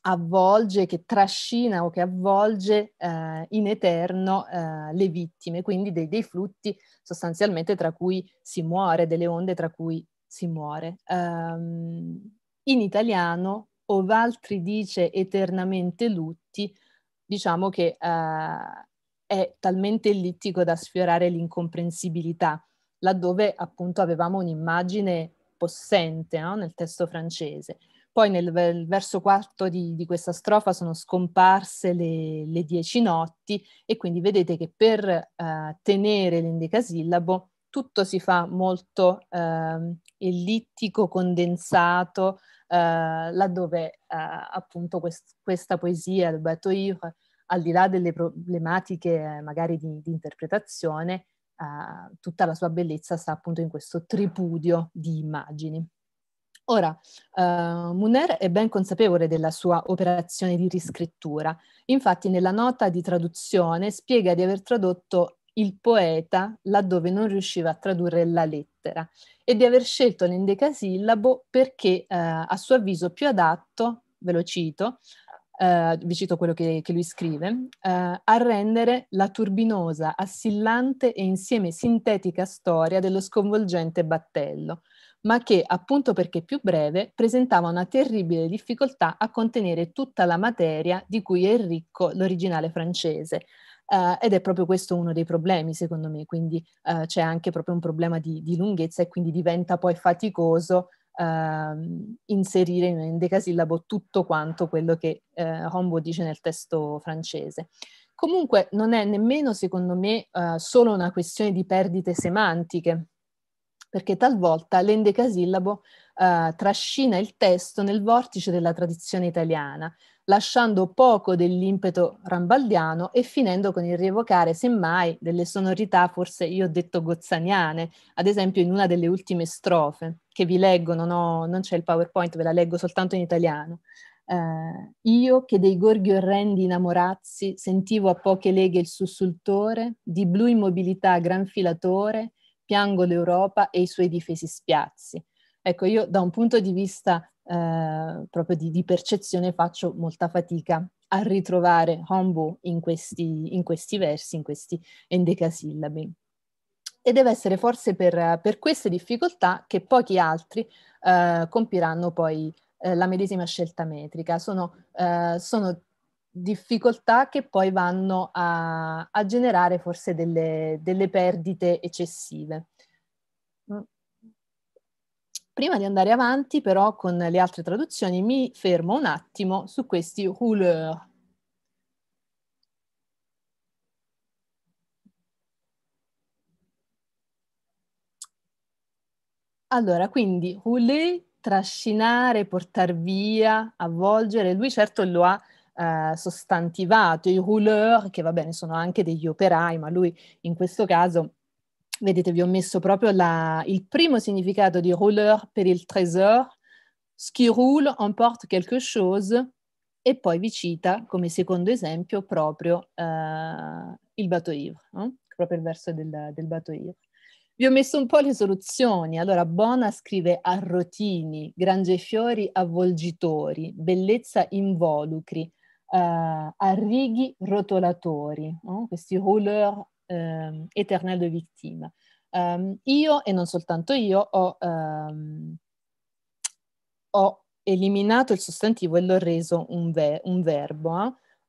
Speaker 2: avvolge, che trascina o che avvolge uh, in eterno uh, le vittime, quindi dei, dei, flutti sostanzialmente tra cui si muore, delle onde tra cui si muore. Um, in italiano Ovaltri dice eternamente lutti, diciamo che eh, è talmente ellittico da sfiorare l'incomprensibilità, laddove appunto avevamo un'immagine possente no? nel testo francese. Poi nel, verso quarto di, di, questa strofa sono scomparse le, le, dieci notti e quindi vedete che per eh, tenere l'endecasillabo tutto si fa molto eh, ellittico, condensato, eh, laddove eh, appunto quest- questa poesia del Beto Ivre, al di là delle problematiche magari di, di interpretazione, eh, tutta la sua bellezza sta appunto in questo tripudio di immagini. Ora, uh, Muner è ben consapevole della sua operazione di riscrittura. Infatti, nella nota di traduzione spiega di aver tradotto il poeta laddove non riusciva a tradurre la lettera e di aver scelto l'endecasillabo perché eh, a suo avviso più adatto, ve lo cito, eh, vi cito quello che, che lui scrive, eh, a rendere la turbinosa, assillante e insieme sintetica storia dello sconvolgente battello, ma che, appunto perché più breve, presentava una terribile difficoltà a contenere tutta la materia di cui è ricco l'originale francese, eh, ed è proprio questo uno dei problemi secondo me, quindi eh, c'è anche proprio un problema di, di, lunghezza e quindi diventa poi faticoso ehm, inserire in un endecasillabo tutto quanto quello che eh, Hombo dice nel testo francese. Comunque non è nemmeno, secondo me, eh, solo una questione di perdite semantiche, perché talvolta l'endecasillabo Uh, trascina il testo nel vortice della tradizione italiana, lasciando poco dell'impeto rambaldiano e finendo con il rievocare semmai delle sonorità forse io ho detto gozzaniane, ad esempio in una delle ultime strofe che vi leggo, non, ho, non c'è il PowerPoint, ve la leggo soltanto in italiano. Eh, io che dei gorghi orrendi innamorazzi sentivo a poche leghe il sussultore, di blu immobilità gran filatore, piango l'Europa e i suoi difesi spiazzi. Ecco, io da un punto di vista eh, proprio di, di, percezione faccio molta fatica a ritrovare Hombu in questi, in questi versi, in questi endecasillabi e deve essere forse per, per, queste difficoltà che pochi altri eh, compiranno poi eh, la medesima scelta metrica. Sono, eh, sono, difficoltà che poi vanno a, a generare forse delle, delle perdite eccessive prima di andare avanti però con le altre traduzioni mi fermo un attimo su questi couleur. Allora, quindi rouler, trascinare, portar via, avvolgere, lui certo lo ha eh, sostantivato, i rouleurs che va bene sono anche degli operai, ma lui in questo caso Vedete, vi ho messo proprio la, il primo significato di rouleur per il trésor, Ce qui roule emporte quelque chose, e poi vi cita come secondo esempio proprio uh, il bateau ivre, eh? proprio il verso del, del bateau ivre. Vi ho messo un po' le soluzioni. Allora, Bona scrive arrotini, grangefiori avvolgitori, bellezza involucri, uh, eh, righi rotolatori, eh? questi rouleur eh, eternello victim. Um, ehm, io e non soltanto io ho, um, ho, eliminato il sostantivo e l'ho reso un, ve- un verbo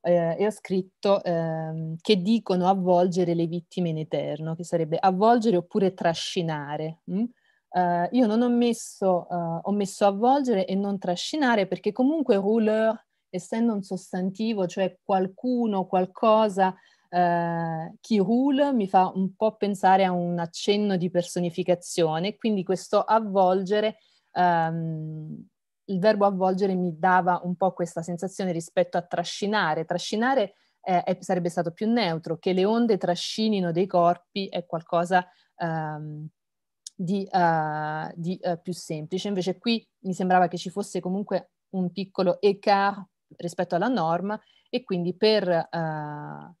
Speaker 2: eh? eh e ho scritto um, che dicono avvolgere le vittime in eterno, che sarebbe avvolgere oppure trascinare. Mm? Uh, io non ho messo, uh, ho messo avvolgere e non trascinare perché comunque rouleur, essendo un sostantivo, cioè qualcuno, qualcosa, eh, Ki mi fa un po' pensare a un accenno di personificazione, quindi questo avvolgere, ehm, il verbo avvolgere mi dava un po' questa sensazione rispetto a trascinare. Trascinare eh, sarebbe stato più neutro, che le onde trascinino dei corpi è qualcosa ehm, di, uh, di uh, più semplice. Invece qui mi sembrava che ci fosse comunque un piccolo écart rispetto alla norma e quindi per uh,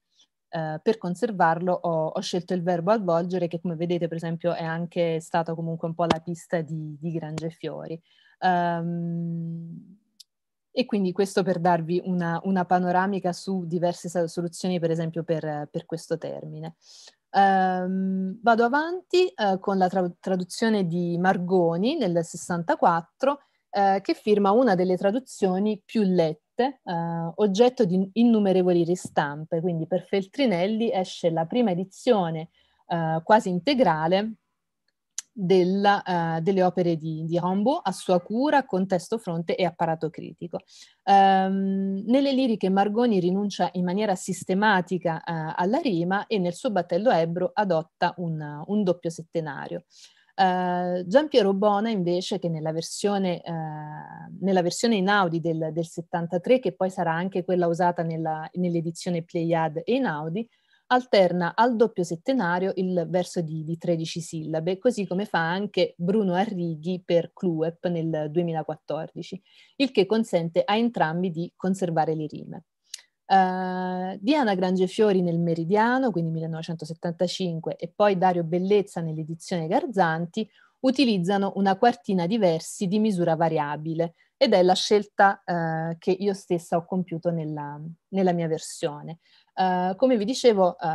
Speaker 2: eh, per conservarlo ho, ho, scelto il verbo avvolgere che come vedete per esempio è anche stata comunque un po' la pista di, di Grange Fiori. Um, e quindi questo per darvi una, una, panoramica su diverse soluzioni, per esempio, per, per questo termine. Um, vado avanti uh, con la tra traduzione di Margoni nel 64, uh, eh, che firma una delle traduzioni più lette 17, eh, oggetto di innumerevoli ristampe, quindi per Feltrinelli esce la prima edizione eh, quasi integrale della, eh, delle opere di, di Rambo a sua cura, contesto fronte e apparato critico. Ehm, nelle liriche Margoni rinuncia in maniera sistematica eh, alla rima e nel suo battello ebro adotta un, un doppio settenario. Uh, ehm, Piero Bona invece che nella versione, uh, nella versione Inaudi del, del, 73, che poi sarà anche quella usata nella, nell'edizione Playad e in Audi alterna al doppio settenario il verso di, di 13 sillabe, così come fa anche Bruno Arrighi per Cluep nel 2014, il che consente a entrambi di conservare le rime. Uh, Diana Grangefiori nel Meridiano, quindi 1975, e poi Dario Bellezza nell'edizione Garzanti, utilizzano una quartina di versi di misura variabile ed è la scelta uh, che io stessa ho compiuto nella, nella mia versione. Uh, come vi dicevo, eh,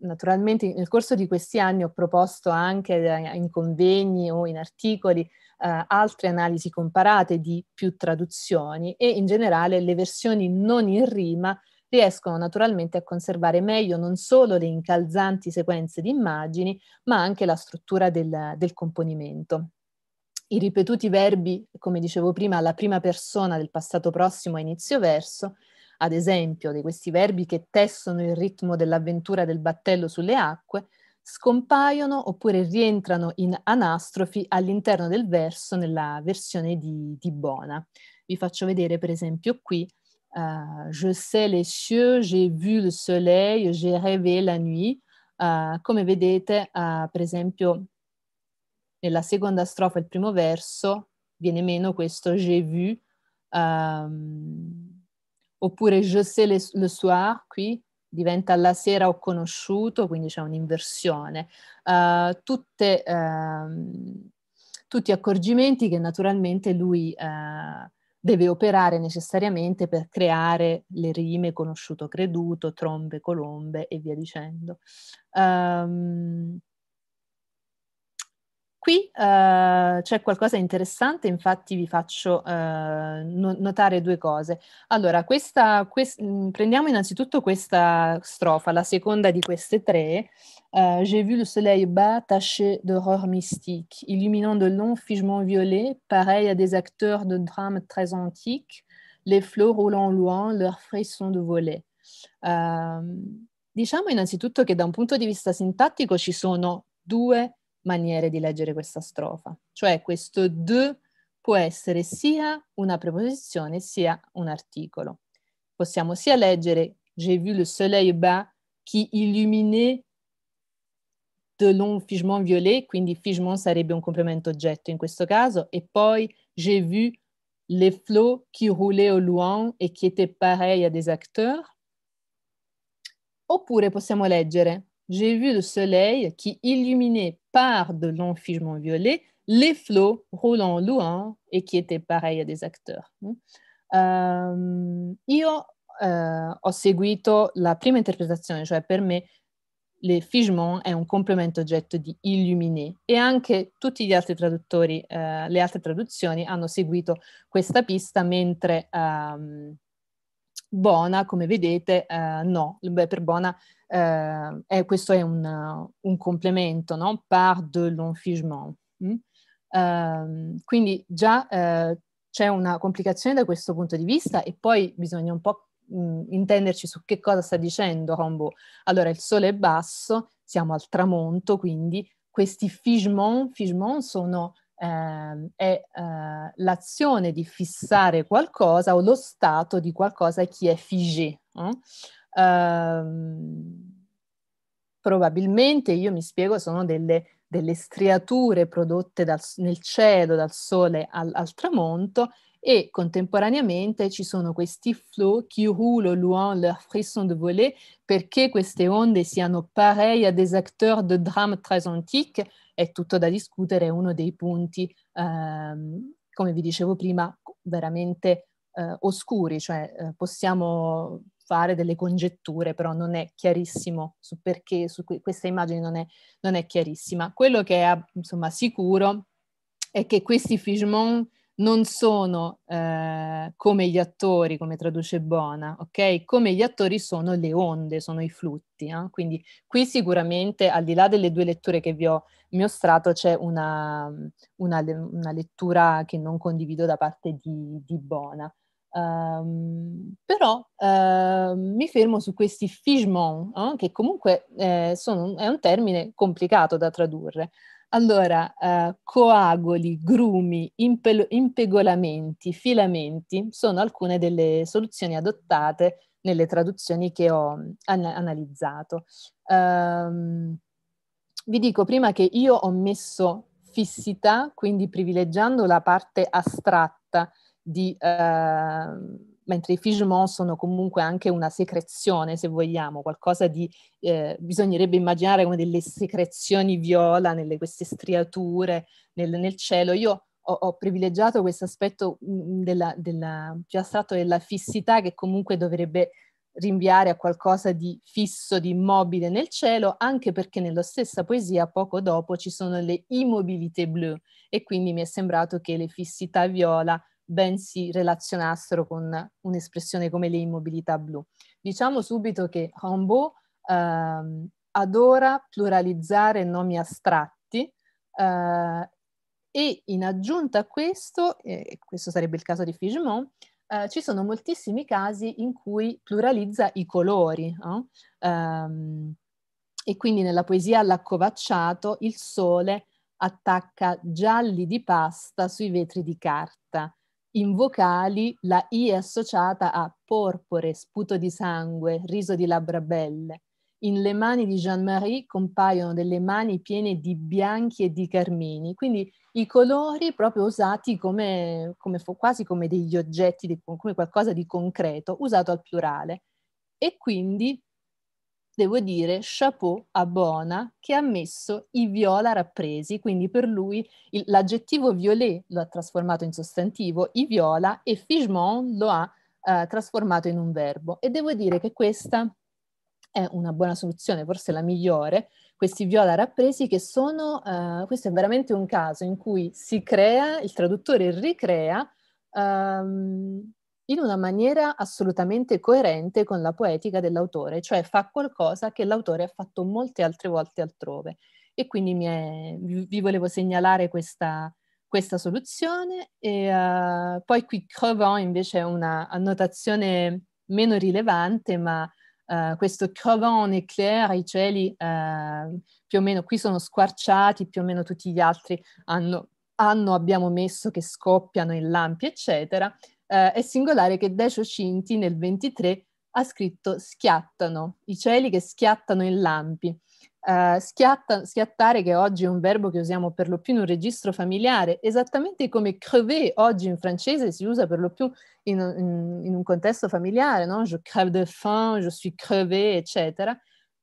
Speaker 2: naturalmente nel corso di questi anni ho proposto anche in convegni o in articoli eh, altre analisi comparate di più traduzioni e in generale le versioni non in rima riescono naturalmente a conservare meglio non solo le incalzanti sequenze di immagini, ma anche la struttura del, del componimento. I ripetuti verbi, come dicevo prima, alla prima persona del passato prossimo a inizio verso, ad esempio di questi verbi che tessono il ritmo dell'avventura del battello sulle acque, scompaiono oppure rientrano in anastrofi all'interno del verso nella versione di, di Bona. Vi faccio vedere per esempio qui euh, je sais les cieux, j'ai vu le soleil, j'ai rêvé la nuit. Uh, come vedete, uh, per esempio, nella seconda strofa, il primo verso, viene meno questo j'ai vu, um, oppure je sais le, le, soir, qui diventa la sera ho conosciuto, quindi c'è un'inversione. Uh, tutte, ehm, tutti accorgimenti che naturalmente lui eh, deve operare necessariamente per creare le rime conosciuto creduto, trombe, colombe e via dicendo. Um, Qui eh, c'è qualcosa di interessante, infatti vi faccio eh, notare due cose. Allora, questa, quest, mm, prendiamo innanzitutto questa strofa, la seconda di queste tre. Euh, J'ai vu le soleil bas taché d'aurore mystique, illuminant de longs figements violets, pareils à des acteurs de drames très antiques, les flots roulant loin, leurs frissons de volet. Uh, ehm, diciamo innanzitutto che da un punto di vista sintattico ci sono due maniere di leggere questa strofa. Cioè questo de può essere sia una preposizione sia un articolo. Possiamo sia leggere J'ai vu le soleil bas qui illuminait de long figement violet, quindi figement sarebbe un complemento oggetto in questo caso, e poi J'ai vu les flots qui roulaient au loin et qui étaient pareils à des acteurs. Oppure possiamo leggere j'ai vu le soleil qui, illuminait par de longs figements violets, les flots roulant loin et qui étaient pareils à des acteurs. Hmm. Euh, io euh, ho seguito la prima interpretazione, cioè per me le Figement è un complemento oggetto di illuminé e anche tutti gli altri traduttori, eh, le altre traduzioni hanno seguito questa pista mentre... Ehm, Bona, come vedete, eh, no, Beh, per Bona eh, è, questo è un, un complemento, no? par de l'enfigement. Mm? Eh, quindi già eh, c'è una complicazione da questo punto di vista e poi bisogna un po' mh, mm, intenderci su che cosa sta dicendo Rombo. Allora, il sole è basso, siamo al tramonto, quindi questi figement, figement sono eh, è eh, l'azione di fissare qualcosa o lo stato di qualcosa che è figé. Eh? Ehm, probabilmente, io mi spiego, sono delle, delle striature prodotte dal, nel cielo, dal sole al, al, tramonto e contemporaneamente ci sono questi flots qui roulent au loin leur frisson de voler perché queste onde siano pareille a des acteurs de drame très antiques è tutto da discutere, è uno dei punti, ehm, come vi dicevo prima, veramente eh, oscuri, cioè eh, possiamo fare delle congetture, però non è chiarissimo su perché, su que- questa immagine non è, non è chiarissima. Quello che è insomma sicuro è che questi Fishmon non sono eh, come gli attori, come traduce Bona, ok? Come gli attori sono le onde, sono i flutti. Eh? Quindi qui sicuramente, al di là delle due letture che vi ho mostrato, c'è una, una, una lettura che non condivido da parte di, di Bona. Um, però uh, mi fermo su questi figement, eh? che comunque eh, sono, è un termine complicato da tradurre. Allora, eh, coagoli, grumi, impe- impegolamenti, filamenti sono alcune delle soluzioni adottate nelle traduzioni che ho mm, an- analizzato. Um, vi dico prima che io ho messo fissità, quindi privilegiando la parte astratta di, eh, mentre i fishmon sono comunque anche una secrezione, se vogliamo, qualcosa di, eh, bisognerebbe immaginare come delle secrezioni viola nelle queste striature nel, nel cielo. Io ho, ho privilegiato questo aspetto mm, della, della, più astratto della fissità che comunque dovrebbe rinviare a qualcosa di fisso, di immobile nel cielo, anche perché nella stessa poesia poco dopo ci sono le immobilité bleu e quindi mi è sembrato che le fissità viola ben si relazionassero con un'espressione come le immobilità blu. Diciamo subito che Hombo ehm, adora pluralizzare nomi astratti eh, e in aggiunta a questo, e eh, questo sarebbe il caso di Figemont, eh, ci sono moltissimi casi in cui pluralizza i colori. No? Um, e quindi nella poesia L'accovacciato il sole attacca gialli di pasta sui vetri di carta in vocali la I è associata a porpore, sputo di sangue, riso di labbra belle. In Le mani di Jean-Marie compaiono delle mani piene di bianchi e di carmini, quindi i colori proprio usati come, come, quasi come degli oggetti, come qualcosa di concreto, usato al plurale. E quindi devo dire chapeau a Bona che ha messo i viola rappresi, quindi per lui il, l'aggettivo violet lo ha trasformato in sostantivo, i viola e Figement lo ha eh, trasformato in un verbo. E devo dire che questa è una buona soluzione, forse la migliore, questi viola rappresi che sono, eh, questo è veramente un caso in cui si crea, il traduttore ricrea ehm, in una maniera assolutamente coerente con la poetica dell'autore, cioè fa qualcosa che l'autore ha fatto molte altre volte altrove. E quindi è, vi volevo segnalare questa, questa soluzione. E, uh, poi qui crevant invece è una annotazione meno rilevante, ma uh, questo crevant en éclair, i cieli uh, più o meno qui sono squarciati, più o meno tutti gli altri hanno, hanno abbiamo messo che scoppiano in lampi, eccetera eh, è singolare che Decio Cinti nel 23 ha scritto schiattano, i cieli che schiattano in lampi. Uh, schiatta, schiattare, che oggi è un verbo che usiamo per lo più in un registro familiare, esattamente come crever oggi in francese si usa per lo più in, in, in un contesto familiare, no? je crève de faim, je suis crevé, eccetera.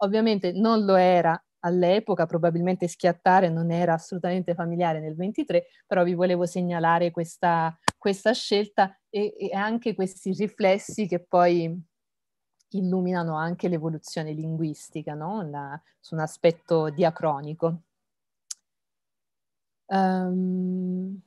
Speaker 2: Ovviamente non lo era all'epoca, probabilmente schiattare non era assolutamente familiare nel 23, però vi volevo segnalare questa, questa scelta e, e anche questi riflessi che poi illuminano anche l'evoluzione linguistica no? La, su un aspetto diacronico. Um,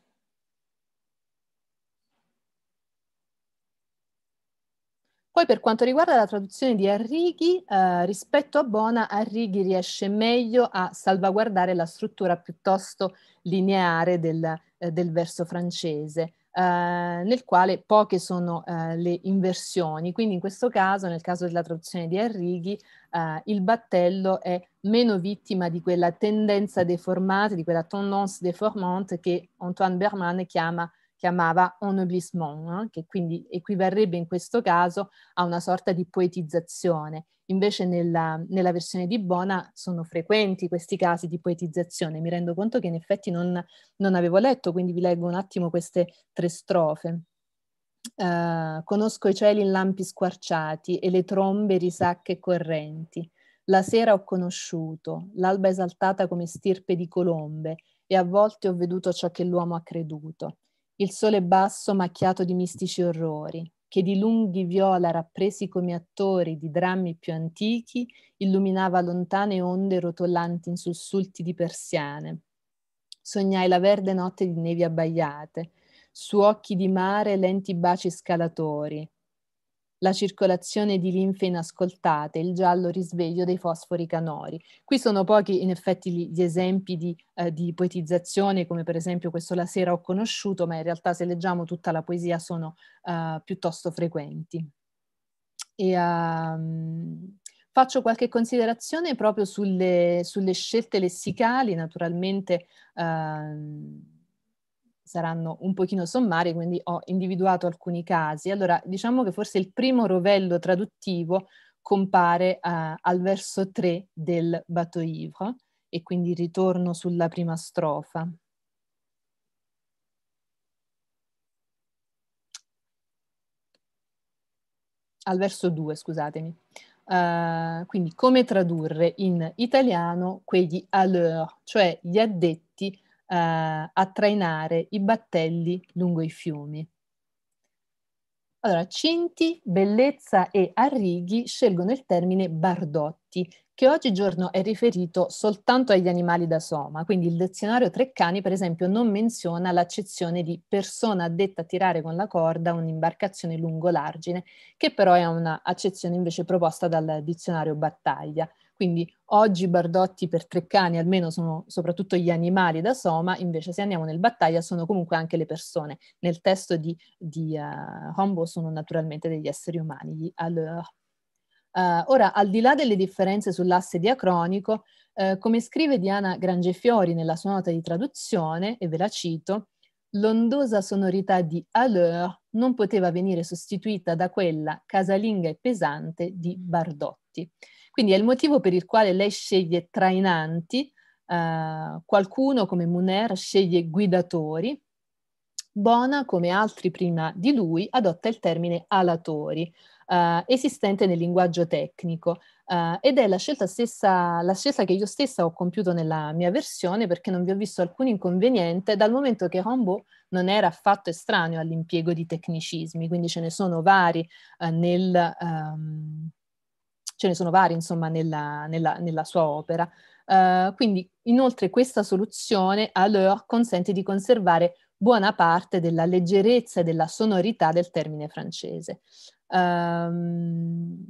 Speaker 2: Poi per quanto riguarda la traduzione di Arrighi, eh, rispetto a Bona, Arrighi riesce meglio a salvaguardare la struttura piuttosto lineare del, eh, del verso francese, eh, nel quale poche sono eh, le inversioni. Quindi in questo caso, nel caso della traduzione di Arrighi, eh, il battello è meno vittima di quella tendenza deformante, di quella tendance deformante che Antoine Berman chiama chiamava ennoblissement, no? che quindi equivarrebbe in questo caso a una sorta di poetizzazione. Invece nella, nella, versione di Bona sono frequenti questi casi di poetizzazione. Mi rendo conto che in effetti non, non avevo letto, quindi vi leggo un attimo queste tre strofe. Uh, conosco i cieli in lampi squarciati e le trombe risacche correnti. La sera ho conosciuto, l'alba esaltata come stirpe di colombe, e a volte ho veduto ciò che l'uomo ha creduto il sole basso macchiato di mistici orrori, che di lunghi viola rappresi come attori di drammi più antichi, illuminava lontane onde rotolanti in sussulti di persiane. Sognai la verde notte di nevi abbaiate, su occhi di mare lenti baci scalatori, la circolazione di linfe inascoltate, il giallo risveglio dei fosfori canori. Qui sono pochi in effetti gli esempi di, eh, di, poetizzazione, come per esempio questo La sera ho conosciuto, ma in realtà se leggiamo tutta la poesia sono eh, piuttosto frequenti. E, um, faccio qualche considerazione proprio sulle, sulle scelte lessicali, naturalmente... Eh, saranno un pochino sommari, quindi ho individuato alcuni casi. Allora, diciamo che forse il primo rovello traduttivo compare uh, al verso 3 del Batoivre, e quindi ritorno sulla prima strofa. Al verso 2, scusatemi. Uh, quindi come tradurre in italiano quegli à cioè gli addetti eh, a trainare i battelli lungo i fiumi. Allora, Cinti, Bellezza e Arrighi scelgono il termine bardotti, che oggigiorno è riferito soltanto agli animali da soma, quindi il dizionario Treccani, per esempio, non menziona l'accezione di persona addetta a tirare con la corda un'imbarcazione lungo l'argine, che però è un'accezione invece proposta dal dizionario Battaglia. Quindi oggi Bardotti per Treccani almeno sono soprattutto gli animali da Soma, invece se andiamo nel Battaglia sono comunque anche le persone. Nel testo di, di uh, Hombo sono naturalmente degli esseri umani, gli alors. Uh, eh, ora, al di là delle differenze sull'asse diacronico, uh, come scrive Diana Grangefiori nella sua nota di traduzione, e ve la cito, l'ondosa sonorità di alors non poteva venire sostituita da quella casalinga e pesante di Bardotti. Quindi è il motivo per il quale lei sceglie trainanti, eh, qualcuno come Muner sceglie guidatori, Bona, come altri prima di lui, adotta il termine alatori, eh, esistente nel linguaggio tecnico, eh, ed è la scelta, stessa, la scelta che io stessa ho compiuto nella mia versione perché non vi ho visto alcun inconveniente dal momento che Rambaud non era affatto estraneo all'impiego di tecnicismi, quindi ce ne sono vari eh, nel... Um, ce ne sono vari insomma nella, nella, nella sua opera. Uh, quindi inoltre questa soluzione a leur consente di conservare buona parte della leggerezza e della sonorità del termine francese. Um,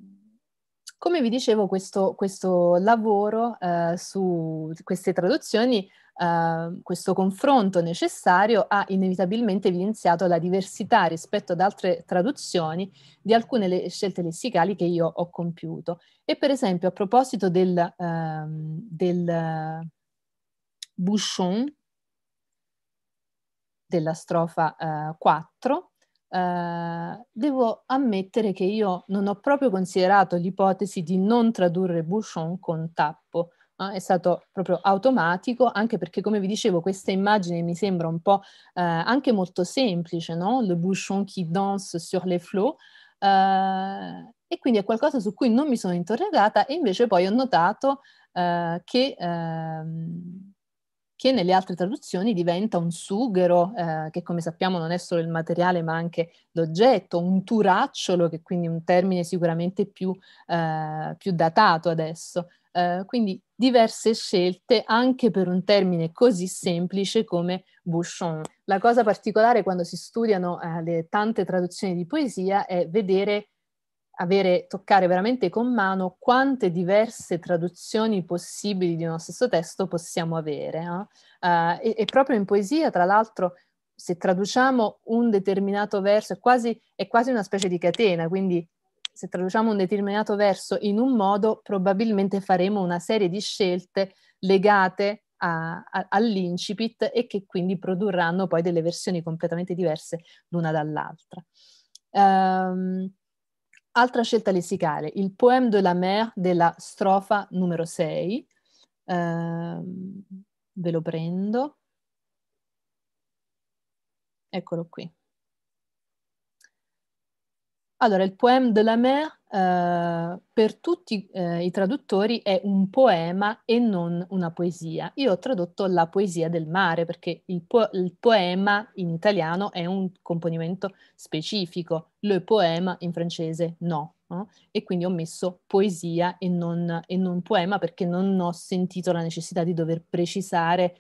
Speaker 2: come vi dicevo, questo, questo lavoro uh, su queste traduzioni Ehm, questo confronto necessario ha inevitabilmente evidenziato la diversità rispetto ad altre traduzioni di alcune le scelte lessicali che io ho compiuto. E per esempio a proposito del, eh, del Bouchon, della strofa eh, 4, Uh, eh, devo ammettere che io non ho proprio considerato l'ipotesi di non tradurre Bouchon con tappo, Ah, è stato proprio automatico, anche perché come vi dicevo questa immagine mi sembra un po' eh, anche molto semplice, no? Le bouchon qui danse sur les flots. Eh, e quindi è qualcosa su cui non mi sono interrogata e invece poi ho notato eh, che ehm, che nelle altre traduzioni diventa un sughero, eh, che come sappiamo non è solo il materiale ma anche l'oggetto, un turacciolo, che quindi è un termine sicuramente più, eh, più datato adesso. Eh, quindi diverse scelte anche per un termine così semplice come bouchon. La cosa particolare quando si studiano uh, le tante traduzioni di poesia è vedere, avere, toccare veramente con mano quante diverse traduzioni possibili di uno stesso testo possiamo avere. No? Uh, e, e proprio in poesia, tra l'altro, se traduciamo un determinato verso è quasi, è quasi, una specie di catena, quindi se traduciamo un determinato verso in un modo, probabilmente faremo una serie di scelte legate all'incipit e che quindi produrranno poi delle versioni completamente diverse l'una dall'altra. Um, altra scelta lessicale, il poème de la mer della strofa numero 6, um, ehm, ve lo prendo, eccolo qui. Allora, il poème de la mer eh, per tutti eh, i traduttori è un poema e non una poesia. Io ho tradotto la poesia del mare perché il, po- il poema in italiano è un componimento specifico, le poema in francese no. No? e quindi ho messo poesia e non, e non, poema perché non ho sentito la necessità di dover precisare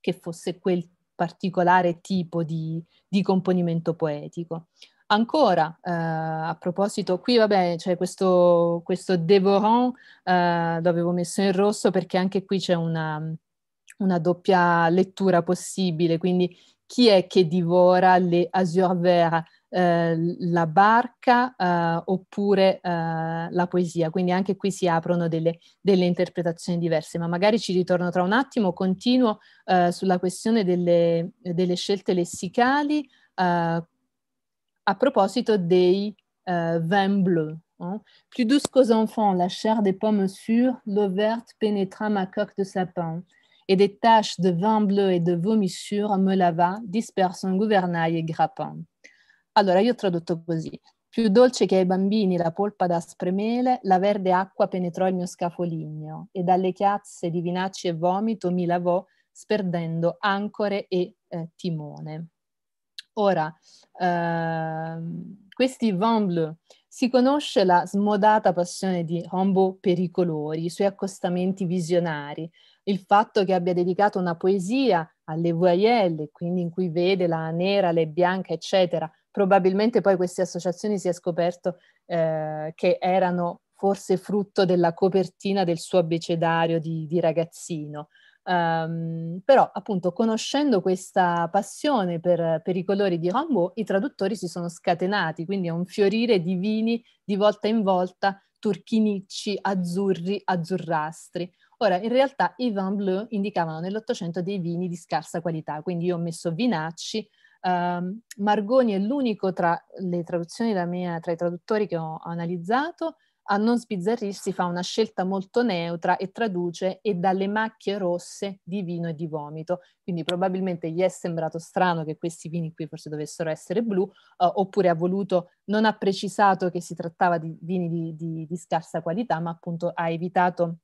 Speaker 2: che fosse quel particolare tipo di, di componimento poetico. Ancora, eh, a proposito, qui vabbè c'è questo, questo Devorant eh, dove avevo messo in rosso perché anche qui c'è una, una doppia lettura possibile, quindi chi è che divora le Azure Vera, eh, la barca eh, oppure eh, la poesia? Quindi anche qui si aprono delle, delle, interpretazioni diverse, ma magari ci ritorno tra un attimo, continuo eh, sulla questione delle, delle scelte lessicali. Uh, à proposito dei euh, vins bleus. Hein. Plus douce qu'aux enfants, la chair des pommes sûres, l'eau verte pénétra ma coque de sapin, et des taches de vin bleu et de vomissure me lava, dispersant gouvernail et grappin. Allora, io ho tradotto così. Più dolce che ai bambini la polpa d'aspre mele, la verde acqua penetrò il mio scafoligno, e dalle chiazze di vinacci e vomito mi lavò, sperdendo ancore e eh, timone. Ora, ehm, questi vin bleu, si conosce la smodata passione di Hombo per i colori, i suoi accostamenti visionari, il fatto che abbia dedicato una poesia alle voyelle, quindi in cui vede la nera, le bianca, eccetera. Probabilmente poi queste associazioni si è scoperto eh, che erano forse frutto della copertina del suo abecedario di, di ragazzino. Um, però appunto conoscendo questa passione per, per i colori di Rambo, i traduttori si sono scatenati, quindi è un fiorire di vini di volta in volta, turchinicci, azzurri, azzurrastri. Ora, in realtà i vin bleu indicavano nell'Ottocento dei vini di scarsa qualità, quindi io ho messo vinacci. Um, Margoni è l'unico tra le traduzioni da me, tra i traduttori che ho analizzato, a non sbizzarrirsi fa una scelta molto neutra e traduce e dalle macchie rosse di vino e di vomito. Quindi probabilmente gli è sembrato strano che questi vini qui forse dovessero essere blu, eh, oppure ha voluto, non ha precisato che si trattava di vini di, di, di scarsa qualità, ma appunto ha evitato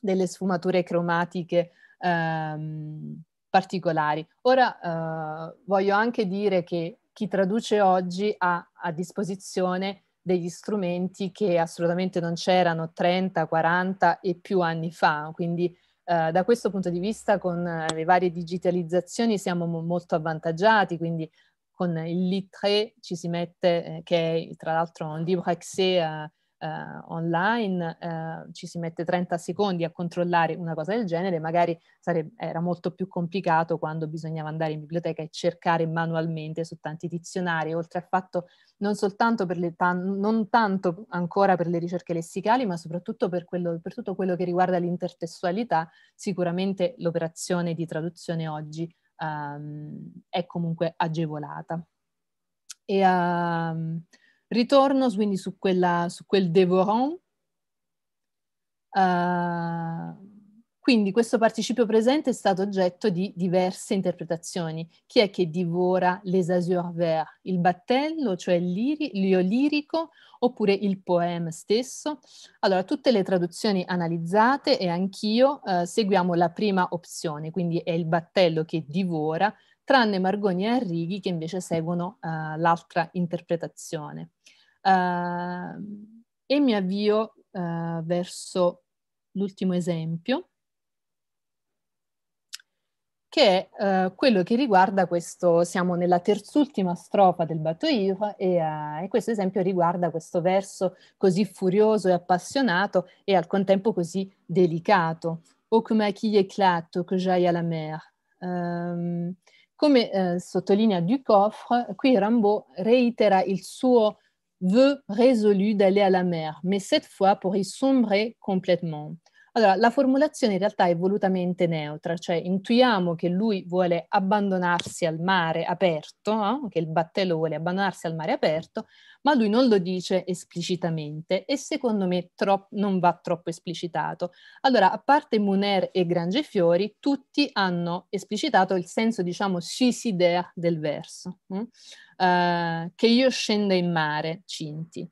Speaker 2: delle sfumature cromatiche ehm, particolari. Ora eh, voglio anche dire che chi traduce oggi ha a disposizione degli strumenti che assolutamente non c'erano 30, 40 e più anni fa. Quindi eh, da questo punto di vista con eh, le varie digitalizzazioni siamo mo- molto avvantaggiati, quindi con il LITRE ci si mette, eh, che è tra l'altro un libro axé eh, eh, online, eh, ci si mette 30 secondi a controllare una cosa del genere, magari sare- era molto più complicato quando bisognava andare in biblioteca e cercare manualmente su tanti dizionari, oltre al fatto non soltanto per le tan- non tanto ancora per le ricerche lessicali, ma soprattutto per, quello, per tutto quello che riguarda l'intertestualità, sicuramente l'operazione di traduzione oggi um, è comunque agevolata. E, uh, Ritorno quindi su, quella, su quel devorant. Uh, eh, quindi questo participio presente è stato oggetto di diverse interpretazioni. Chi è che divora les azur verts? Il battello, cioè l'iri, l'io oppure il poema stesso? Allora, tutte le traduzioni analizzate e anch'io uh, seguiamo la prima opzione, quindi è il battello che divora, tranne Margoni e Arrighi che invece seguono uh, l'altra interpretazione. Uh, e mi avvio uh, verso l'ultimo esempio, che è uh, quello che riguarda questo, siamo nella terzultima strofa del Batoir e, eh, e questo esempio riguarda questo verso così furioso e appassionato e al contempo così delicato. O que ma qui éclate, que j'aille à la mer. Um, come eh, sottolinea Ducoffre, qui Rimbaud reitera il suo veut résolu d'aller alla mer, ma cette fois pour y sombrer complètement. Allora, la formulazione in realtà è volutamente neutra, cioè intuiamo che lui vuole abbandonarsi al mare aperto, eh? che il battello vuole abbandonarsi al mare aperto, ma lui non lo dice esplicitamente e secondo me troppo, non va troppo esplicitato. Allora, a parte Muner e Grangefiori, tutti hanno esplicitato il senso, diciamo, suicidaire del verso. Hm? uh, che io scenda in mare, Cinti.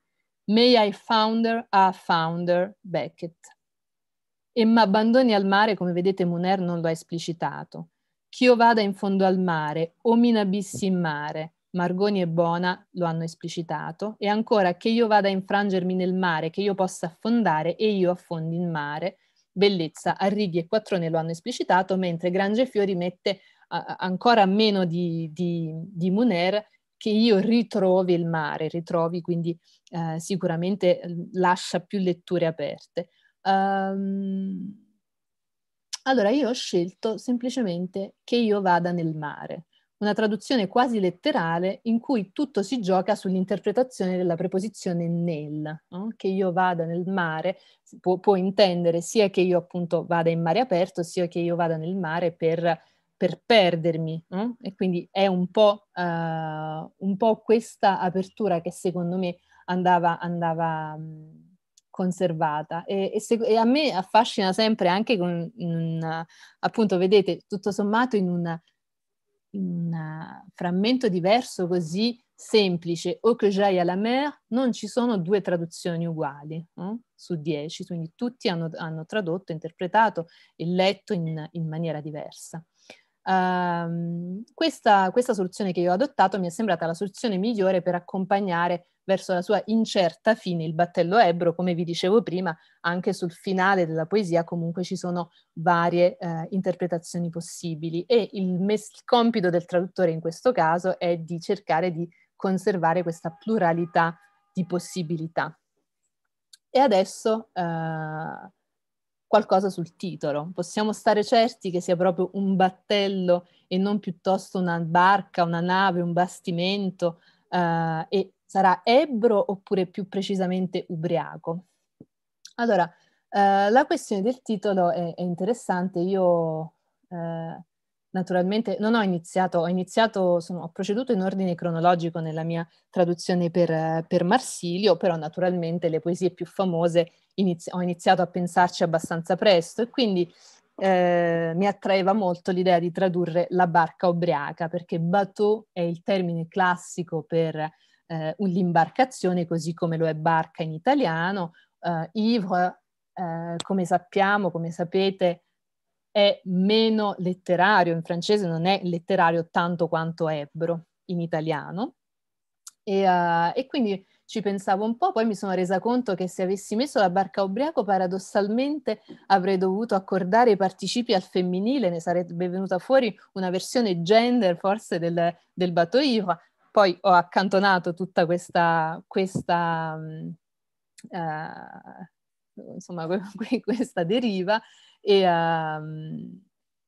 Speaker 2: May I founder a founder Beckett. E m'abbandoni al mare, come vedete Muner non lo ha esplicitato. Ch'io vada in fondo al mare, o omina abissi in mare, Margoni e Bona lo hanno esplicitato, e ancora che io vada a infrangermi nel mare, che io possa affondare e io affondi in mare, Bellezza, Arrighi e Quattrone lo hanno esplicitato, mentre Grangefiori mette uh, ancora meno di, di, di Muner che io ritrovi il mare, ritrovi quindi eh, sicuramente eh, lascia più letture aperte. Um, allora io ho scelto semplicemente che io vada nel mare, una traduzione quasi letterale in cui tutto si gioca sull'interpretazione della preposizione nel, no? che io vada nel mare, può, può intendere sia che io appunto vada in mare aperto, sia che io vada nel mare per per perdermi eh? e quindi è un po', uh, un po', questa apertura che secondo me andava, andava mm, conservata e, e, se, e, a me affascina sempre anche con una, appunto vedete tutto sommato in, un frammento diverso così semplice o che j'aille à la mer non ci sono due traduzioni uguali eh? su dieci quindi tutti hanno, hanno, tradotto interpretato e letto in, in maniera diversa Uh, questa, questa, soluzione che io ho adottato mi è sembrata la soluzione migliore per accompagnare verso la sua incerta fine il battello ebro, come vi dicevo prima, anche sul finale della poesia comunque ci sono varie uh, interpretazioni possibili e il, mes- il compito del traduttore in questo caso è di cercare di conservare questa pluralità di possibilità. E adesso uh, qualcosa sul titolo. Possiamo stare certi che sia proprio un battello e non piuttosto una barca, una nave, un bastimento eh, e sarà ebro oppure più precisamente ubriaco. Allora, eh, la questione del titolo è, è interessante. Io eh, naturalmente non ho iniziato, ho iniziato, sono, ho proceduto in ordine cronologico nella mia traduzione per, per Marsilio, però naturalmente le poesie più famose inizi- ho iniziato a pensarci abbastanza presto e quindi eh, mi attraeva molto l'idea di tradurre la barca ubriaca, perché bateau è il termine classico per eh, l'imbarcazione, così come lo è barca in italiano, eh, ivre, eh, come sappiamo, come sapete, è meno letterario, in francese non è letterario tanto quanto ebro in italiano. E, uh, e quindi ci pensavo un po', poi mi sono resa conto che se avessi messo la barca ubriaco, paradossalmente avrei dovuto accordare i participi al femminile, ne sarebbe venuta fuori una versione gender forse del, del Batoiva. Poi ho accantonato tutta questa, questa, uh, insomma, questa deriva e uh,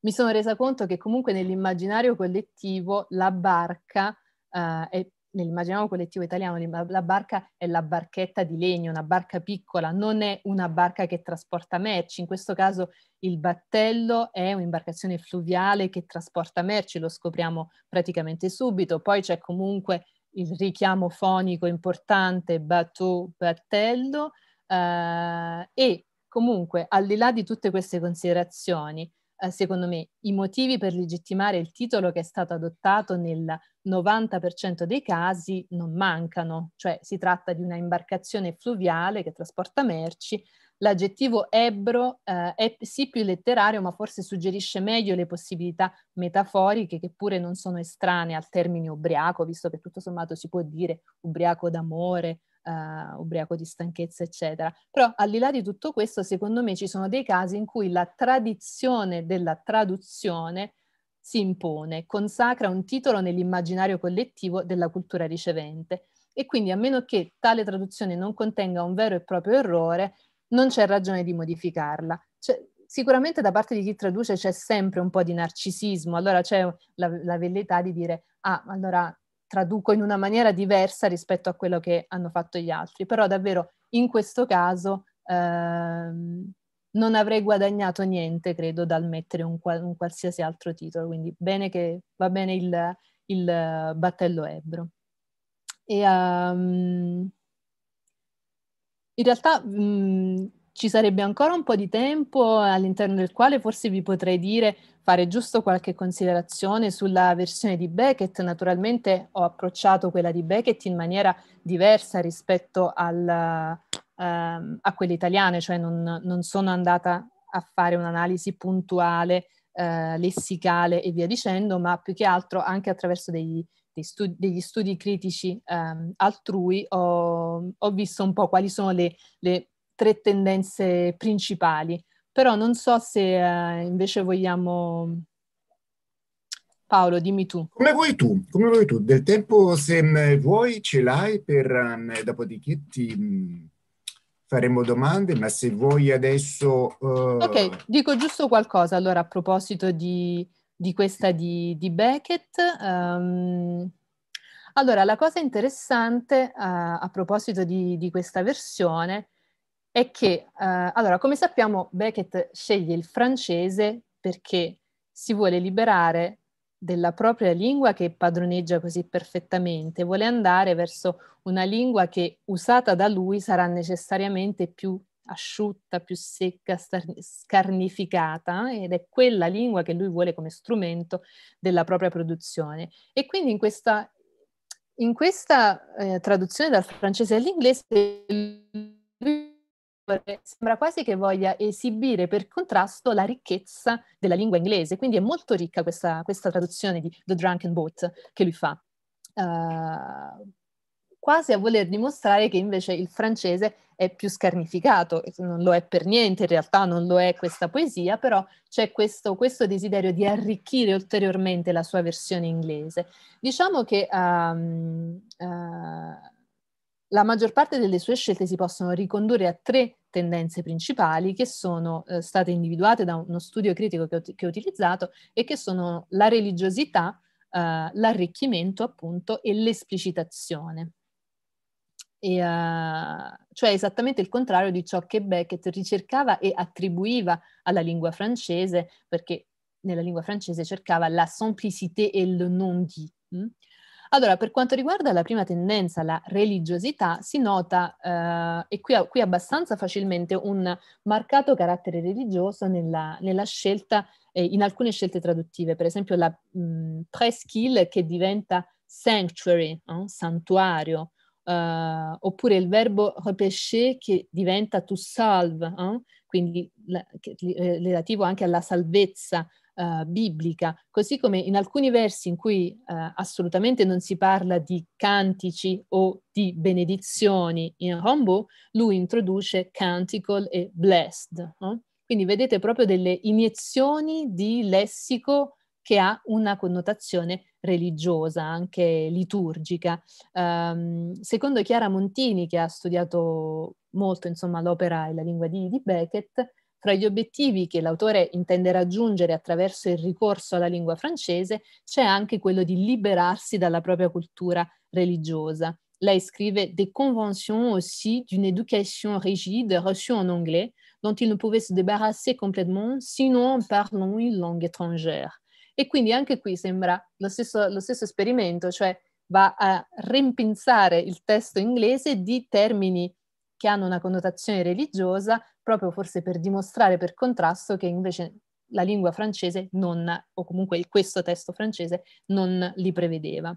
Speaker 2: mi sono resa conto che comunque nell'immaginario collettivo la barca uh, è nell'immaginario collettivo italiano la barca è la barchetta di legno, una barca piccola, non è una barca che trasporta merci. In questo caso il battello è un'imbarcazione fluviale che trasporta merci, lo scopriamo praticamente subito. Poi c'è comunque il richiamo fonico importante, bateau, battello, eh, e Comunque, al di là di tutte queste considerazioni, eh, secondo me i motivi per legittimare il titolo che è stato adottato nel 90% dei casi non mancano, cioè si tratta di una imbarcazione fluviale che trasporta merci. L'aggettivo ebro eh, è sì più letterario, ma forse suggerisce meglio le possibilità metaforiche che pure non sono estranee al termine ubriaco, visto che tutto sommato si può dire ubriaco d'amore, uh, ubriaco di stanchezza, eccetera. Però al di là di tutto questo, secondo me ci sono dei casi in cui la tradizione della traduzione si impone, consacra un titolo nell'immaginario collettivo della cultura ricevente e quindi a meno che tale traduzione non contenga un vero e proprio errore, non c'è ragione di modificarla. Cioè, sicuramente da parte di chi traduce c'è sempre un po' di narcisismo, allora c'è la, la velleità di dire, ah, allora traduco in una maniera diversa rispetto a quello che hanno fatto gli altri, però davvero in questo caso ehm, non avrei guadagnato niente, credo, dal mettere un, qual- un qualsiasi altro titolo, quindi bene che, va bene il, il battello ebro. E, um, in realtà mh, mhmm, ci sarebbe ancora un po' di tempo all'interno del quale forse vi potrei dire fare giusto qualche considerazione sulla versione di Beckett. Naturalmente ho approcciato quella di Beckett in maniera diversa rispetto al, ehm, a quelle italiane, cioè non, non, sono andata a fare un'analisi puntuale, eh, lessicale e via dicendo, ma più che altro anche attraverso degli, studi, degli studi critici ehm, altrui ho, ho, visto un po' quali sono le, le tre tendenze principali, però non so se eh, invece vogliamo... Paolo, dimmi tu.
Speaker 1: Come vuoi tu, come vuoi tu. Del tempo, se mm, vuoi, ce l'hai per... Um, dopodiché ti... Um faremo domande, ma se vuoi adesso... Uh... Ok,
Speaker 2: dico giusto qualcosa allora a proposito di, di questa di, di Beckett. Um, allora, la cosa interessante uh, a proposito di, di, questa versione è che, eh, allora, come sappiamo, Beckett sceglie il francese perché si vuole liberare della propria lingua che padroneggia così perfettamente, vuole andare verso una lingua che usata da lui sarà necessariamente più asciutta, più secca, scarnificata eh, ed è quella lingua che lui vuole come strumento della propria produzione. E quindi in questa, in questa eh, traduzione dal francese all'inglese lui eh, sembra quasi che voglia esibire per contrasto la ricchezza della lingua inglese, quindi è molto ricca questa, questa traduzione di The Drunken Boat che lui fa. Uh, quasi a voler dimostrare che invece il francese è più scarnificato, non lo è per niente, in realtà non lo è questa poesia, però c'è questo, questo desiderio di arricchire ulteriormente la sua versione inglese. Diciamo che um, uh, la maggior parte delle sue scelte si possono ricondurre a tre tendenze principali che sono eh, state individuate da uno studio critico che ho, che ho utilizzato e che sono la religiosità, eh, l'arricchimento appunto e l'esplicitazione. E, uh, cioè esattamente il contrario di ciò che Beckett ricercava e attribuiva alla lingua francese, perché nella lingua francese cercava la simplicité e le non dit. Mh? Hm? Allora, per quanto riguarda la prima tendenza, la religiosità, si nota, eh, e qui, qui, abbastanza facilmente, un marcato carattere religioso nella, nella scelta, eh, in alcune scelte traduttive, per esempio la mh, mm, presqu'île che diventa sanctuary, eh, santuario, oppure il verbo repêcher che diventa to salve, quindi la, che, eh, relativo anche alla salvezza, eh, biblica, così come in alcuni versi in cui uh, assolutamente non si parla di cantici o di benedizioni in Rombo, lui introduce canticle e blessed. No? Quindi vedete proprio delle iniezioni di lessico che ha una connotazione religiosa, anche liturgica. Um, secondo Chiara Montini, che ha studiato molto insomma, l'opera e la lingua di, di Beckett, fra gli obiettivi che l'autore intende raggiungere attraverso il ricorso alla lingua francese c'è anche quello di liberarsi dalla propria cultura religiosa. Lei scrive des conventions aussi d'une éducation rigide reçue en anglais, dont il ne pouvait se débarrasser complètement sinon en une langue étrangère. E quindi anche qui sembra lo stesso, lo stesso esperimento, cioè va a rimpinzare il testo inglese di termini che hanno una connotazione religiosa, proprio forse per dimostrare per contrasto che invece la lingua francese non, o comunque questo testo francese non li prevedeva.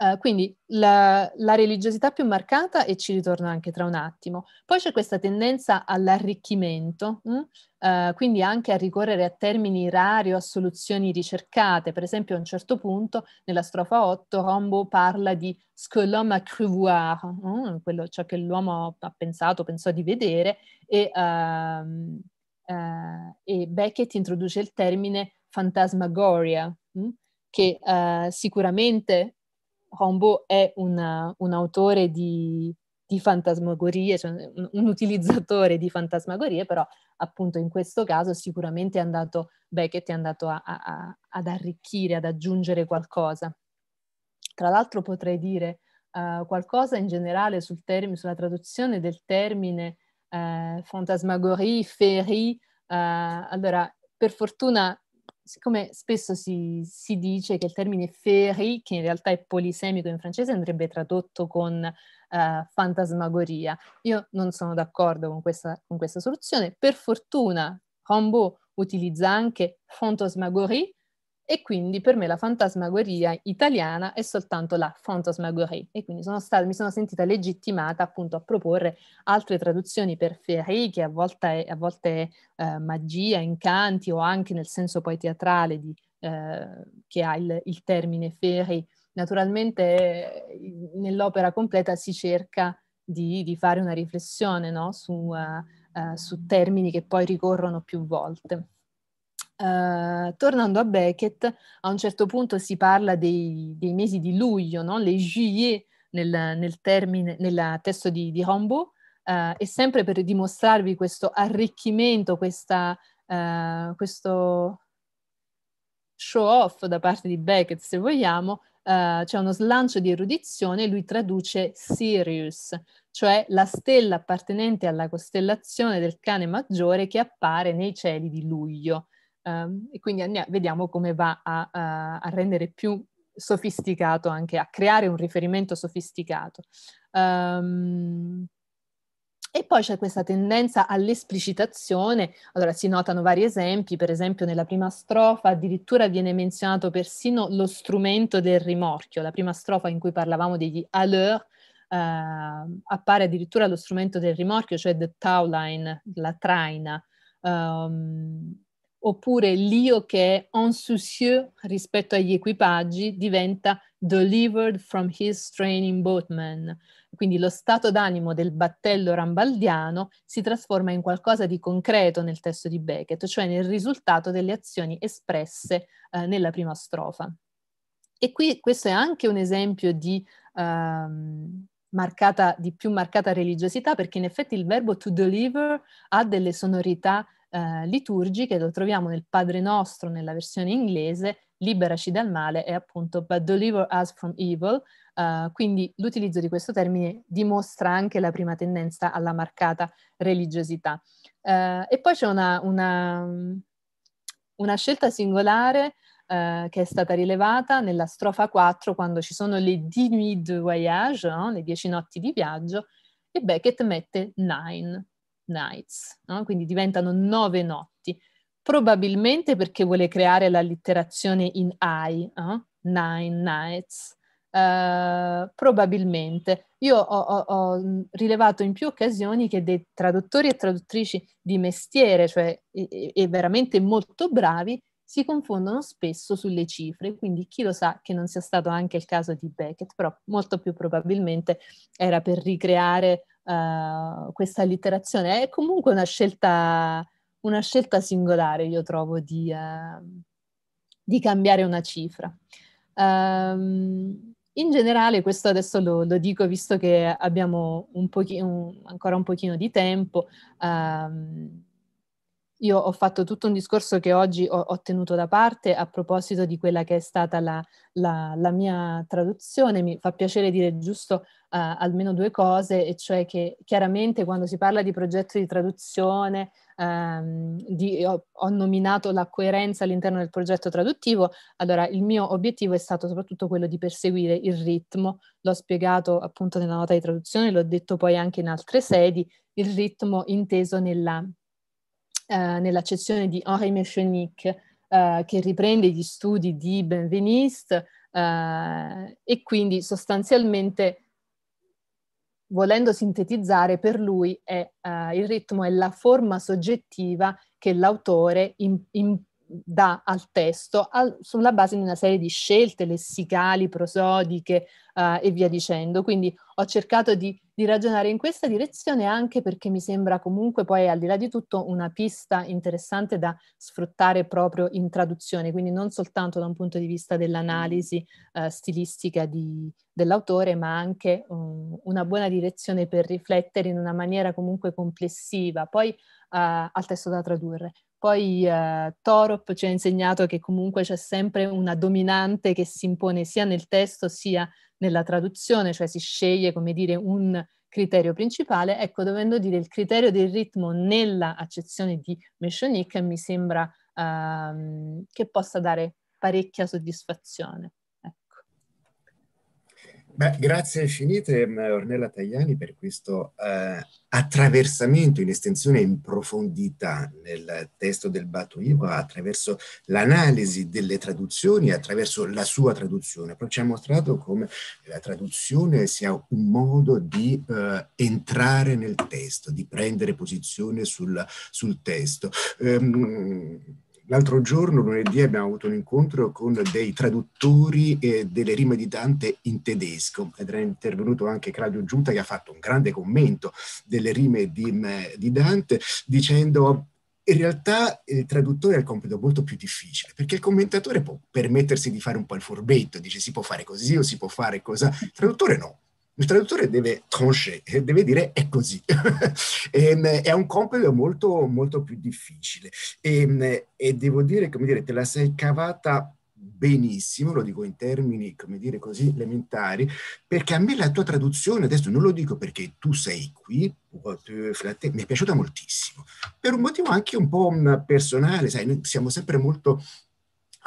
Speaker 2: Eh, quindi la, la, religiosità più marcata, e ci ritorno anche tra un attimo. Poi c'è questa tendenza all'arricchimento, uh, quindi anche a ricorrere a termini rari o a soluzioni ricercate. Per esempio, a un certo punto, nella strofa 8, Rombo parla di ce que l'homme a cru voir, uh, quello, ciò che l'uomo ha pensato, pensò di vedere, e, ehm, eh, e Beckett introduce il termine fantasmagoria, mm? che sicuramente Hombo è una, un autore di, di fantasmagorie, cioè un, un, utilizzatore di fantasmagorie, però appunto in questo caso sicuramente è andato, Beckett è andato a, a, ad arricchire, ad aggiungere qualcosa. Tra l'altro potrei dire uh, qualcosa in generale sul term- sulla traduzione del termine uh, fantasmagorie, ferie. Uh, allora, per fortuna siccome spesso si, si, dice che il termine fairy, che in realtà è polisemico in francese, andrebbe tradotto con uh, fantasmagoria. Io non sono d'accordo con questa, con questa soluzione. Per fortuna, Rambaud utilizza anche fantasmagorie, e quindi per me la fantasmagoria italiana è soltanto la fantasmagorie e quindi sono stata, mi sono sentita legittimata appunto a proporre altre traduzioni per ferie che a volte è, a volte eh, magia, incanti o anche nel senso poi teatrale di, eh, che ha il, il termine ferie. Naturalmente eh, nell'opera completa si cerca di, di fare una riflessione no? su, uh, uh, su termini che poi ricorrono più volte. Eh, tornando a Beckett, a un certo punto si parla dei, dei mesi di luglio, no? les juillet nel, nel, termine, nel testo di, di Rimbaud, uh, eh, e sempre per dimostrarvi questo arricchimento, questa, uh, questo show off da parte di Beckett, se vogliamo, c'è uno slancio di erudizione, lui traduce Sirius, cioè la stella appartenente alla costellazione del cane maggiore che appare nei cieli di luglio. Um, e quindi andiamo, eh, vediamo come va a, a, eh, a, rendere più sofisticato anche, a creare un riferimento sofisticato. Um, e poi c'è questa tendenza all'esplicitazione, allora si notano vari esempi, per esempio nella prima strofa addirittura viene menzionato persino lo strumento del rimorchio, la prima strofa in cui parlavamo degli à eh, appare addirittura lo strumento del rimorchio, cioè the towline, la traina. Um, oppure l'io che è en insoucieux rispetto agli equipaggi diventa delivered from his straining boatman. Quindi lo stato d'animo del battello rambaldiano si trasforma in qualcosa di concreto nel testo di Beckett, cioè nel risultato delle azioni espresse eh, nella prima strofa. E qui questo è anche un esempio di, um, marcata, di più marcata religiosità, perché in effetti il verbo to deliver ha delle sonorità eh, liturgiche, lo troviamo nel Padre Nostro nella versione inglese, liberaci dal male è appunto but deliver us from evil, uh, quindi l'utilizzo di questo termine dimostra anche la prima tendenza alla marcata religiosità. Uh, e poi c'è una, una, una scelta singolare Uh, che è stata rilevata nella strofa 4 quando ci sono le 10 nuits de voyage, no? le 10 notti di viaggio, e Beckett mette 9 nights, no? quindi diventano nove notti, probabilmente perché vuole creare l'allitterazione in I, no? nine nights, Uh, probabilmente. Io ho, ho, ho, rilevato in più occasioni che dei traduttori e traduttrici di mestiere, cioè e, e veramente molto bravi, si confondono spesso sulle cifre, quindi chi lo sa che non sia stato anche il caso di Beckett, però molto più probabilmente era per ricreare uh, questa allitterazione. È comunque una scelta, una scelta singolare, io trovo, di, uh, di cambiare una cifra. Um, in generale, questo adesso lo, lo, dico visto che abbiamo un pochi, un, ancora un pochino di tempo, um, io ho fatto tutto un discorso che oggi ho, ho tenuto da parte a proposito di quella che è stata la, la, la mia traduzione. Mi fa piacere dire giusto uh, almeno due cose, e cioè che chiaramente quando si parla di progetto di traduzione, um, di, ho, ho, nominato la coerenza all'interno del progetto traduttivo, allora il mio obiettivo è stato soprattutto quello di perseguire il ritmo, l'ho spiegato appunto nella nota di traduzione, l'ho detto poi anche in altre sedi, il ritmo inteso nella eh, di Henri Meschenic, eh, che riprende gli studi di Benveniste eh, e quindi sostanzialmente volendo sintetizzare, per lui è, uh, il ritmo è la forma soggettiva che l'autore in, in, dà al testo al, sulla base di una serie di scelte lessicali, prosodiche uh, e via dicendo. Quindi ho cercato di, di, ragionare in questa direzione anche perché mi sembra comunque poi al di là di tutto una pista interessante da sfruttare proprio in traduzione, quindi non soltanto da un punto di vista dell'analisi uh, stilistica di, dell'autore, ma anche um, una buona direzione per riflettere in una maniera comunque complessiva. Poi, Uh, al testo da tradurre. Poi eh, Torop ci ha insegnato che comunque c'è sempre una dominante che si impone sia nel testo sia nella traduzione, cioè si sceglie, come dire, un criterio principale. Ecco, dovendo dire il criterio del ritmo nella accezione di Meshonik mi sembra ehm, che possa dare parecchia soddisfazione.
Speaker 1: Beh, grazie infinite eh, Ornella Tajani per questo eh, attraversamento in estensione e in profondità nel testo del Ivo attraverso l'analisi delle traduzioni, attraverso la sua traduzione. Però ci ha mostrato come la traduzione sia un modo di eh, entrare nel testo, di prendere posizione sul, sul testo. Ehm, l'altro giorno, lunedì, abbiamo avuto un incontro con dei traduttori eh, delle rime di Dante in tedesco ed era intervenuto anche Claudio Giunta che ha fatto un grande commento delle rime di, mm, di Dante dicendo in realtà il traduttore ha il compito molto più difficile, perché il commentatore può permettersi di fare un po' il furbetto, dice si può fare così o si può fare così. Il traduttore no, il traduttore deve trancher, eh, deve dire è così. Ehm, è un compito molto, molto più difficile e, ehm, e devo dire, come dire, te la sei cavata benissimo, lo dico in termini, come dire, così elementari, perché a me la tua traduzione, adesso non lo dico perché tu sei qui, eh, mi è piaciuta moltissimo, per un motivo anche un po' personale, sai, noi siamo sempre molto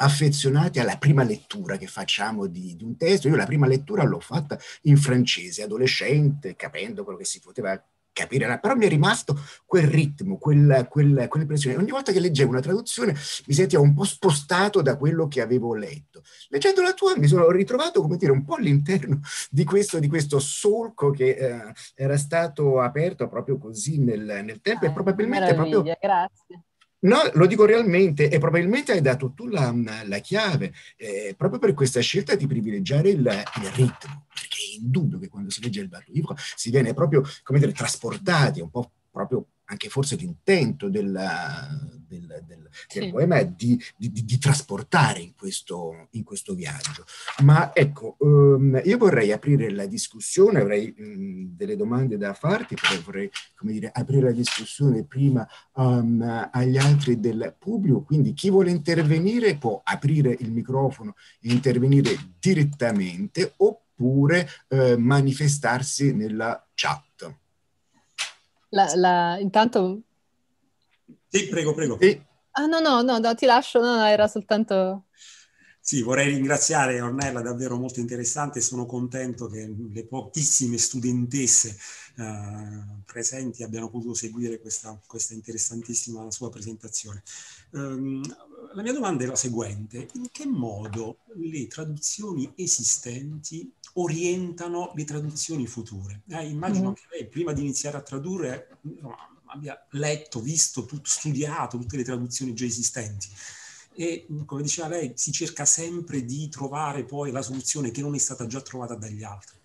Speaker 1: affezionati alla prima lettura che facciamo di, di, un testo. Io la prima lettura l'ho fatta in francese, adolescente, capendo quello che si poteva capire, però mi è rimasto quel ritmo, quella, quella, quell'impressione. Ogni volta che leggevo una traduzione mi sentivo un po' spostato da quello che avevo letto. Leggendo la tua mi sono ritrovato, come dire, un po' all'interno di questo, di questo solco che eh, era stato aperto proprio così nel, nel tempo ah, e probabilmente proprio...
Speaker 2: Grazie
Speaker 1: No, lo dico realmente e probabilmente hai dato tu la, la chiave eh, proprio per questa scelta di privilegiare il, il ritmo, perché è indubbio che quando si legge il libro si viene proprio, come dire, trasportati un po' proprio anche forse l'intento della, del, del, sì. del, poema è di, di, di trasportare in questo, in questo, viaggio. Ma ecco, um, io vorrei aprire la discussione, avrei um, delle domande da farti, però vorrei dire, aprire la discussione prima um, agli altri del pubblico, quindi chi vuole intervenire può aprire il microfono e intervenire direttamente oppure eh, manifestarsi nella chat.
Speaker 2: La, la, intanto...
Speaker 1: Sì, prego, prego. Sì.
Speaker 2: Ah no, no, no, no ti lascio, no, no, era soltanto...
Speaker 3: Sì, vorrei ringraziare Ornella, davvero molto interessante. Sono contento che le pochissime studentesse eh, presenti abbiano potuto seguire questa, questa interessantissima sua presentazione. Um, la mia domanda è la seguente: in che modo le traduzioni esistenti orientano le traduzioni future? Eh, immagino mm. che lei, prima di iniziare a tradurre, abbia letto, visto, tut- studiato tutte le traduzioni già esistenti e come diceva lei si cerca sempre di trovare poi la soluzione che non è stata già trovata dagli altri.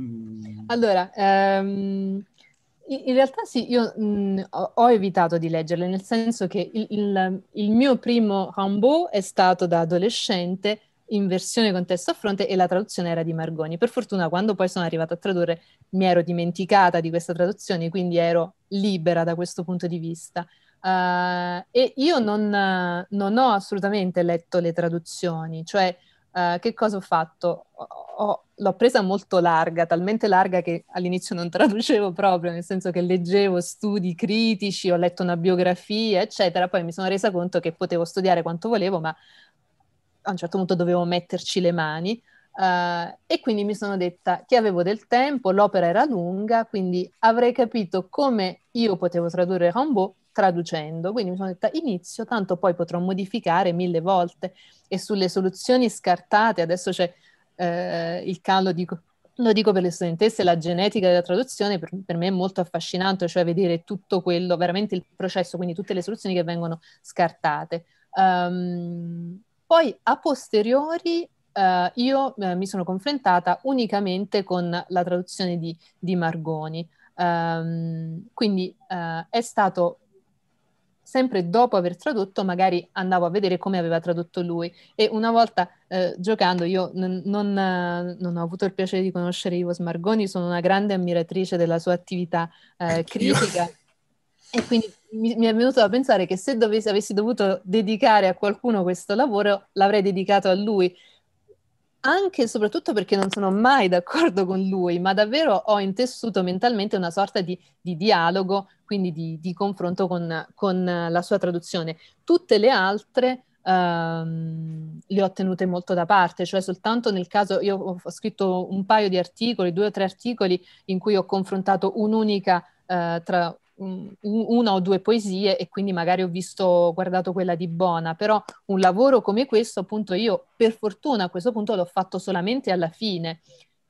Speaker 2: Mm. Allora, um... In realtà sì, io mh, mm, ho evitato di leggerle, nel senso che il, il, il, mio primo Rambeau è stato da adolescente in versione contesto a fronte e la traduzione era di Margoni. Per fortuna quando poi sono arrivata a tradurre mi ero dimenticata di questa traduzione, quindi ero libera da questo punto di vista. Uh, e io non, non, ho assolutamente letto le traduzioni, cioè uh, che cosa ho fatto? Ho, l'ho presa molto larga, talmente larga che all'inizio non traducevo proprio, nel senso che leggevo studi critici, ho letto una biografia, eccetera, poi mi sono resa conto che potevo studiare quanto volevo, ma a un certo punto dovevo metterci le mani. Uh, e quindi mi sono detta che avevo del tempo, l'opera era lunga, quindi avrei capito come io potevo tradurre Rimbaud traducendo. Quindi mi sono detta inizio, tanto poi potrò modificare mille volte e sulle soluzioni scartate, adesso c'è eh, il calo di... Lo dico per le studentesse, la genetica della traduzione per, per me è molto affascinante, cioè vedere tutto quello, veramente il processo, quindi tutte le soluzioni che vengono scartate. Um, poi a posteriori Uh, io uh, mi sono confrontata unicamente con la traduzione di, di Margoni. Um, quindi uh, è stato sempre dopo aver tradotto magari andavo a vedere come aveva tradotto lui e una volta eh, giocando io n- non, eh, non, ho avuto il piacere di conoscere Ivo Smargoni, sono una grande ammiratrice della sua attività eh, critica e quindi mi, mi, è venuto da pensare che se dovessi, avessi dovuto dedicare a qualcuno questo lavoro l'avrei dedicato a lui anche e soprattutto perché non sono mai d'accordo con lui, ma davvero ho intessuto mentalmente una sorta di, di dialogo, quindi di, di confronto con, con, la sua traduzione. Tutte le altre ehm, le ho tenute molto da parte, cioè soltanto nel caso io ho scritto un paio di articoli, due o tre articoli in cui ho confrontato un'unica eh, tra una o due poesie e quindi magari ho visto, guardato quella di Bona, però un lavoro come questo appunto io per fortuna a questo punto l'ho fatto solamente alla fine.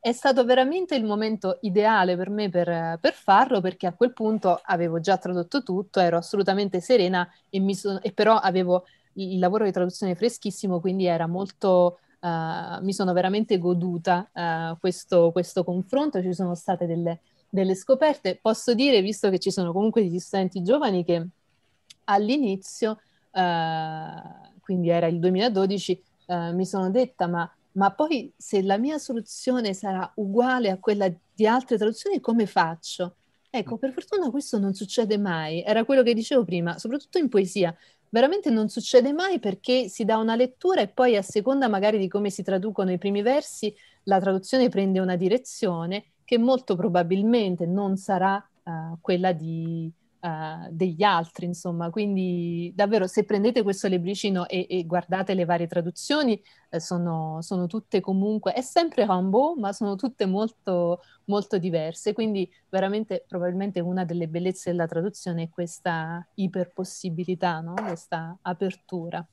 Speaker 2: È stato veramente il momento ideale per me per, per farlo perché a quel punto avevo già tradotto tutto, ero assolutamente serena e, son, e però avevo il lavoro di traduzione freschissimo, quindi era molto... Uh, mi sono veramente goduta uh, questo, questo confronto, ci sono state delle, delle scoperte. Posso dire, visto che ci sono comunque degli studenti giovani, che all'inizio, uh, quindi era il 2012, uh, eh, mi sono detta, ma, ma, poi se la mia soluzione sarà uguale a quella di altre traduzioni, come faccio? Ecco, per fortuna questo non succede mai, era quello che dicevo prima, soprattutto in poesia. Veramente non succede mai perché si dà una lettura e poi a seconda magari di come si traducono i primi versi, la traduzione prende una direzione che molto probabilmente non sarà uh, quella di, uh, degli altri, insomma. Quindi davvero se prendete questo libricino e, e guardate le varie traduzioni, eh, sono, sono, tutte comunque, è sempre Rambo, ma sono tutte molto, molto diverse. Quindi veramente probabilmente una delle bellezze della traduzione è questa iperpossibilità, no? questa apertura.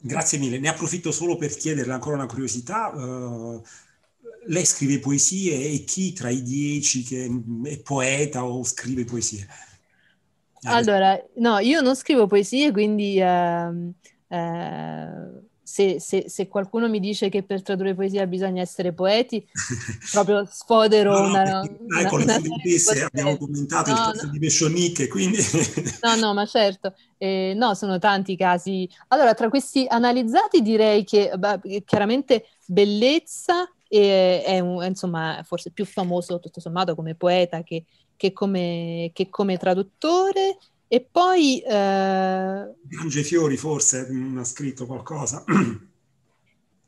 Speaker 3: Grazie mille, ne approfitto solo per chiederle ancora una curiosità. Uh lei scrive poesie e chi tra i dieci che è poeta o scrive poesie?
Speaker 2: Ah, allora, no, io non scrivo poesie, quindi uh, uh, se, se, se, qualcuno mi dice che per tradurre poesia bisogna essere poeti, proprio sfodero no, una, una... Ecco, una,
Speaker 3: una abbiamo commentato no, il caso no. di Bescionic, quindi...
Speaker 2: no, no, ma certo. Eh, no, sono tanti i casi. Allora, tra questi analizzati direi che beh, chiaramente bellezza e è, un, è insomma forse più famoso tutto sommato come poeta che, che, come, che come, traduttore. E poi... Eh...
Speaker 3: Luce Fiori forse mm, ha scritto qualcosa.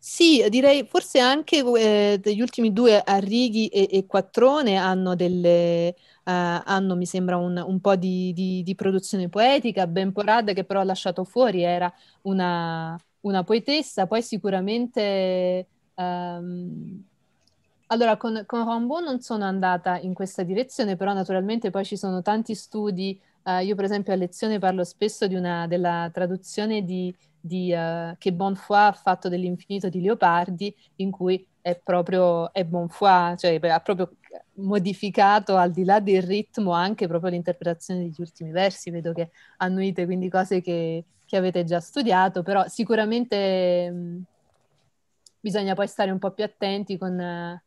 Speaker 2: Sì, direi forse anche eh, degli ultimi due, Arrighi e, e Quattrone, hanno, delle, eh, hanno mi sembra, un, un po' di, di, di, produzione poetica. Ben Porad, che però ha lasciato fuori, era una, una poetessa. Poi sicuramente Um, allora, con, con Rambo non sono andata in questa direzione, però naturalmente poi ci sono tanti studi. Uh, io, per esempio, a lezione parlo spesso di una, della traduzione di, di, uh, che Bonfoy ha fatto dell'infinito di Leopardi, in cui è proprio è Bonfoy, cioè ha proprio modificato al di là del ritmo anche proprio l'interpretazione degli ultimi versi. Vedo che annuite quindi cose che, che avete già studiato, però sicuramente. Mh, mm, bisogna poi stare un po' più attenti con, eh,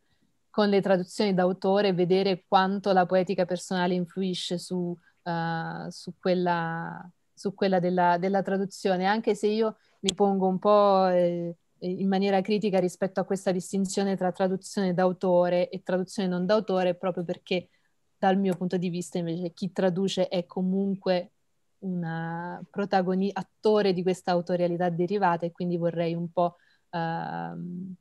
Speaker 2: con le traduzioni d'autore e vedere quanto la poetica personale influisce su, uh, su quella, su quella della, della, traduzione, anche se io mi pongo un po' eh, in maniera critica rispetto a questa distinzione tra traduzione d'autore e traduzione non d'autore, proprio perché dal mio punto di vista invece chi traduce è comunque un protagonista, attore di questa autorialità derivata e quindi vorrei un po' ehm,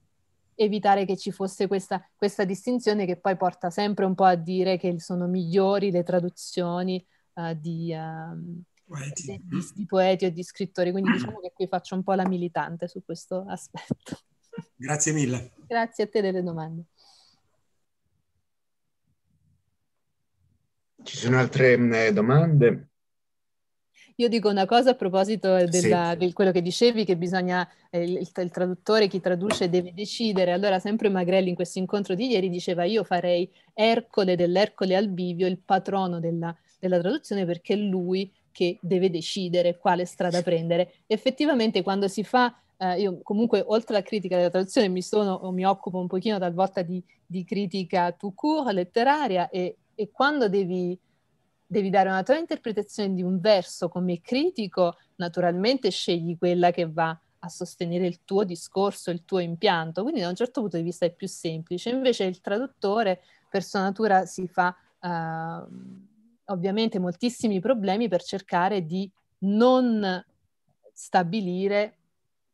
Speaker 2: evitare che ci fosse questa, questa, distinzione che poi porta sempre un po' a dire che sono migliori le traduzioni eh, di, ehm, poeti. Di, di, poeti. o di scrittori. Quindi mm. diciamo che qui faccio un po' la militante su questo aspetto.
Speaker 1: Grazie mille.
Speaker 2: Grazie a te delle domande.
Speaker 1: Ci sono altre eh, domande?
Speaker 2: Io dico una cosa a proposito della, sì. di quello che dicevi, che bisogna, eh, il, il, traduttore, chi traduce deve decidere. Allora, sempre Magrelli in questo incontro di ieri diceva io farei Ercole dell'Ercole al Bivio, il patrono della, della traduzione, perché è lui che deve decidere quale strada prendere. Effettivamente quando si fa Uh, io comunque oltre alla critica della traduzione mi, sono, mi occupo un pochino talvolta di, di critica tout court letteraria e, e quando devi devi dare una tua interpretazione di un verso come critico, naturalmente scegli quella che va a sostenere il tuo discorso, il tuo impianto, quindi da un certo punto di vista è più semplice. Invece il traduttore per sua natura si fa eh, ovviamente moltissimi problemi per cercare di non stabilire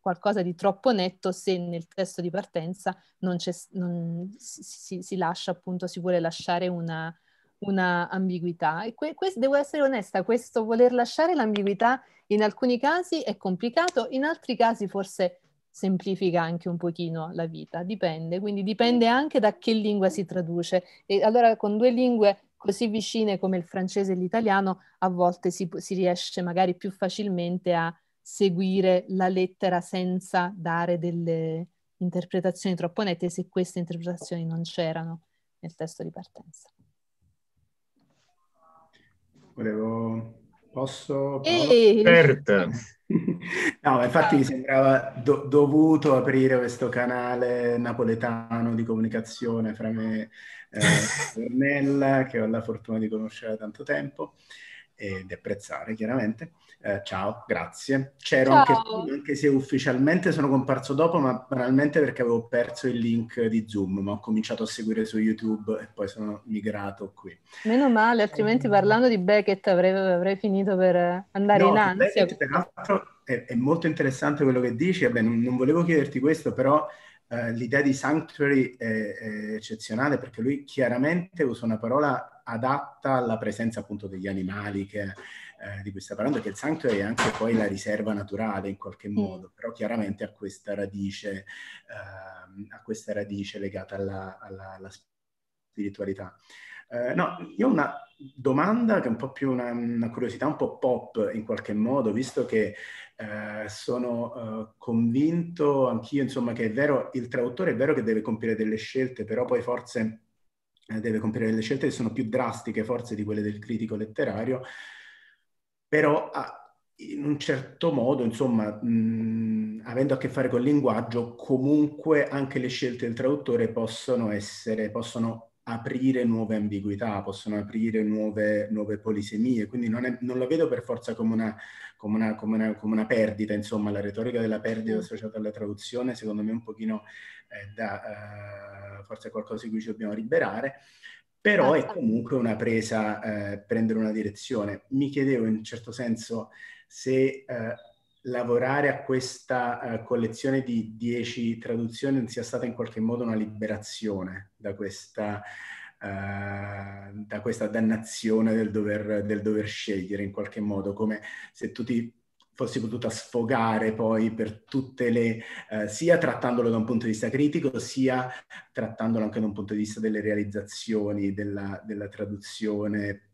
Speaker 2: qualcosa di troppo netto se nel testo di partenza non c'è, non, si, si, lascia appunto, si vuole lasciare una, una ambiguità e que- que- devo essere onesta, questo voler lasciare l'ambiguità in alcuni casi è complicato, in altri casi forse semplifica anche un pochino la vita, dipende, quindi dipende anche da che lingua si traduce e allora con due lingue così vicine come il francese e l'italiano a volte si, si riesce magari più facilmente a seguire la lettera senza dare delle interpretazioni troppo nette se queste interpretazioni non c'erano nel testo di partenza
Speaker 4: volevo... Posso? Certo. No, infatti mi sembrava do- dovuto aprire questo canale napoletano di comunicazione fra me e eh, Ornella, che ho la fortuna di conoscere da tanto tempo, ed apprezzare chiaramente. Eh, ciao, grazie. C'ero ciao. anche anche se ufficialmente sono comparso dopo, ma banalmente perché avevo perso il link di Zoom, ma ho cominciato a seguire su YouTube e poi sono migrato qui.
Speaker 2: Meno male, altrimenti eh, parlando di Beckett avrei, avrei finito per andare no, in ansia.
Speaker 4: Beckett, peraltro, è, è, molto interessante quello che dici, Vabbè, non, non volevo chiederti questo, però... Uh, l'idea di sanctuary è, è, eccezionale perché lui chiaramente usa una parola adatta alla presenza appunto degli animali che, eh, di cui sta parlando, che il sanctuary è anche poi la riserva naturale in qualche modo, però chiaramente ha questa radice, eh, a questa radice legata alla, alla, alla spiritualità. Eh, no, io ho una domanda che è un po' più una, una, curiosità, un po' pop in qualche modo, visto che eh, sono eh, convinto anch'io, insomma, che è vero, il traduttore è vero che deve compiere delle scelte, però poi forse eh, deve compiere delle scelte che sono più drastiche forse di quelle del critico letterario, però ah, in un certo modo, insomma, mh, avendo a che fare col linguaggio, comunque anche le scelte del traduttore possono essere, possono aprire nuove ambiguità, possono aprire nuove, nuove polisemie, quindi non, è, non, lo vedo per forza come una, come, una, come, una, come una, perdita, insomma la retorica della perdita associata alla traduzione secondo me è un pochino eh, da, eh, forse qualcosa di cui ci dobbiamo liberare, però è esatto. comunque una presa, eh, prendere una direzione. Mi chiedevo in un certo senso se eh, lavorare a questa uh, collezione di dieci traduzioni sia stata in qualche modo una liberazione da questa, uh, da questa dannazione del dover, del dover, scegliere in qualche modo, come se tu ti fossi potuta sfogare poi per tutte le, uh, sia trattandolo da un punto di vista critico, sia trattandolo anche da un punto di vista delle realizzazioni, della, della traduzione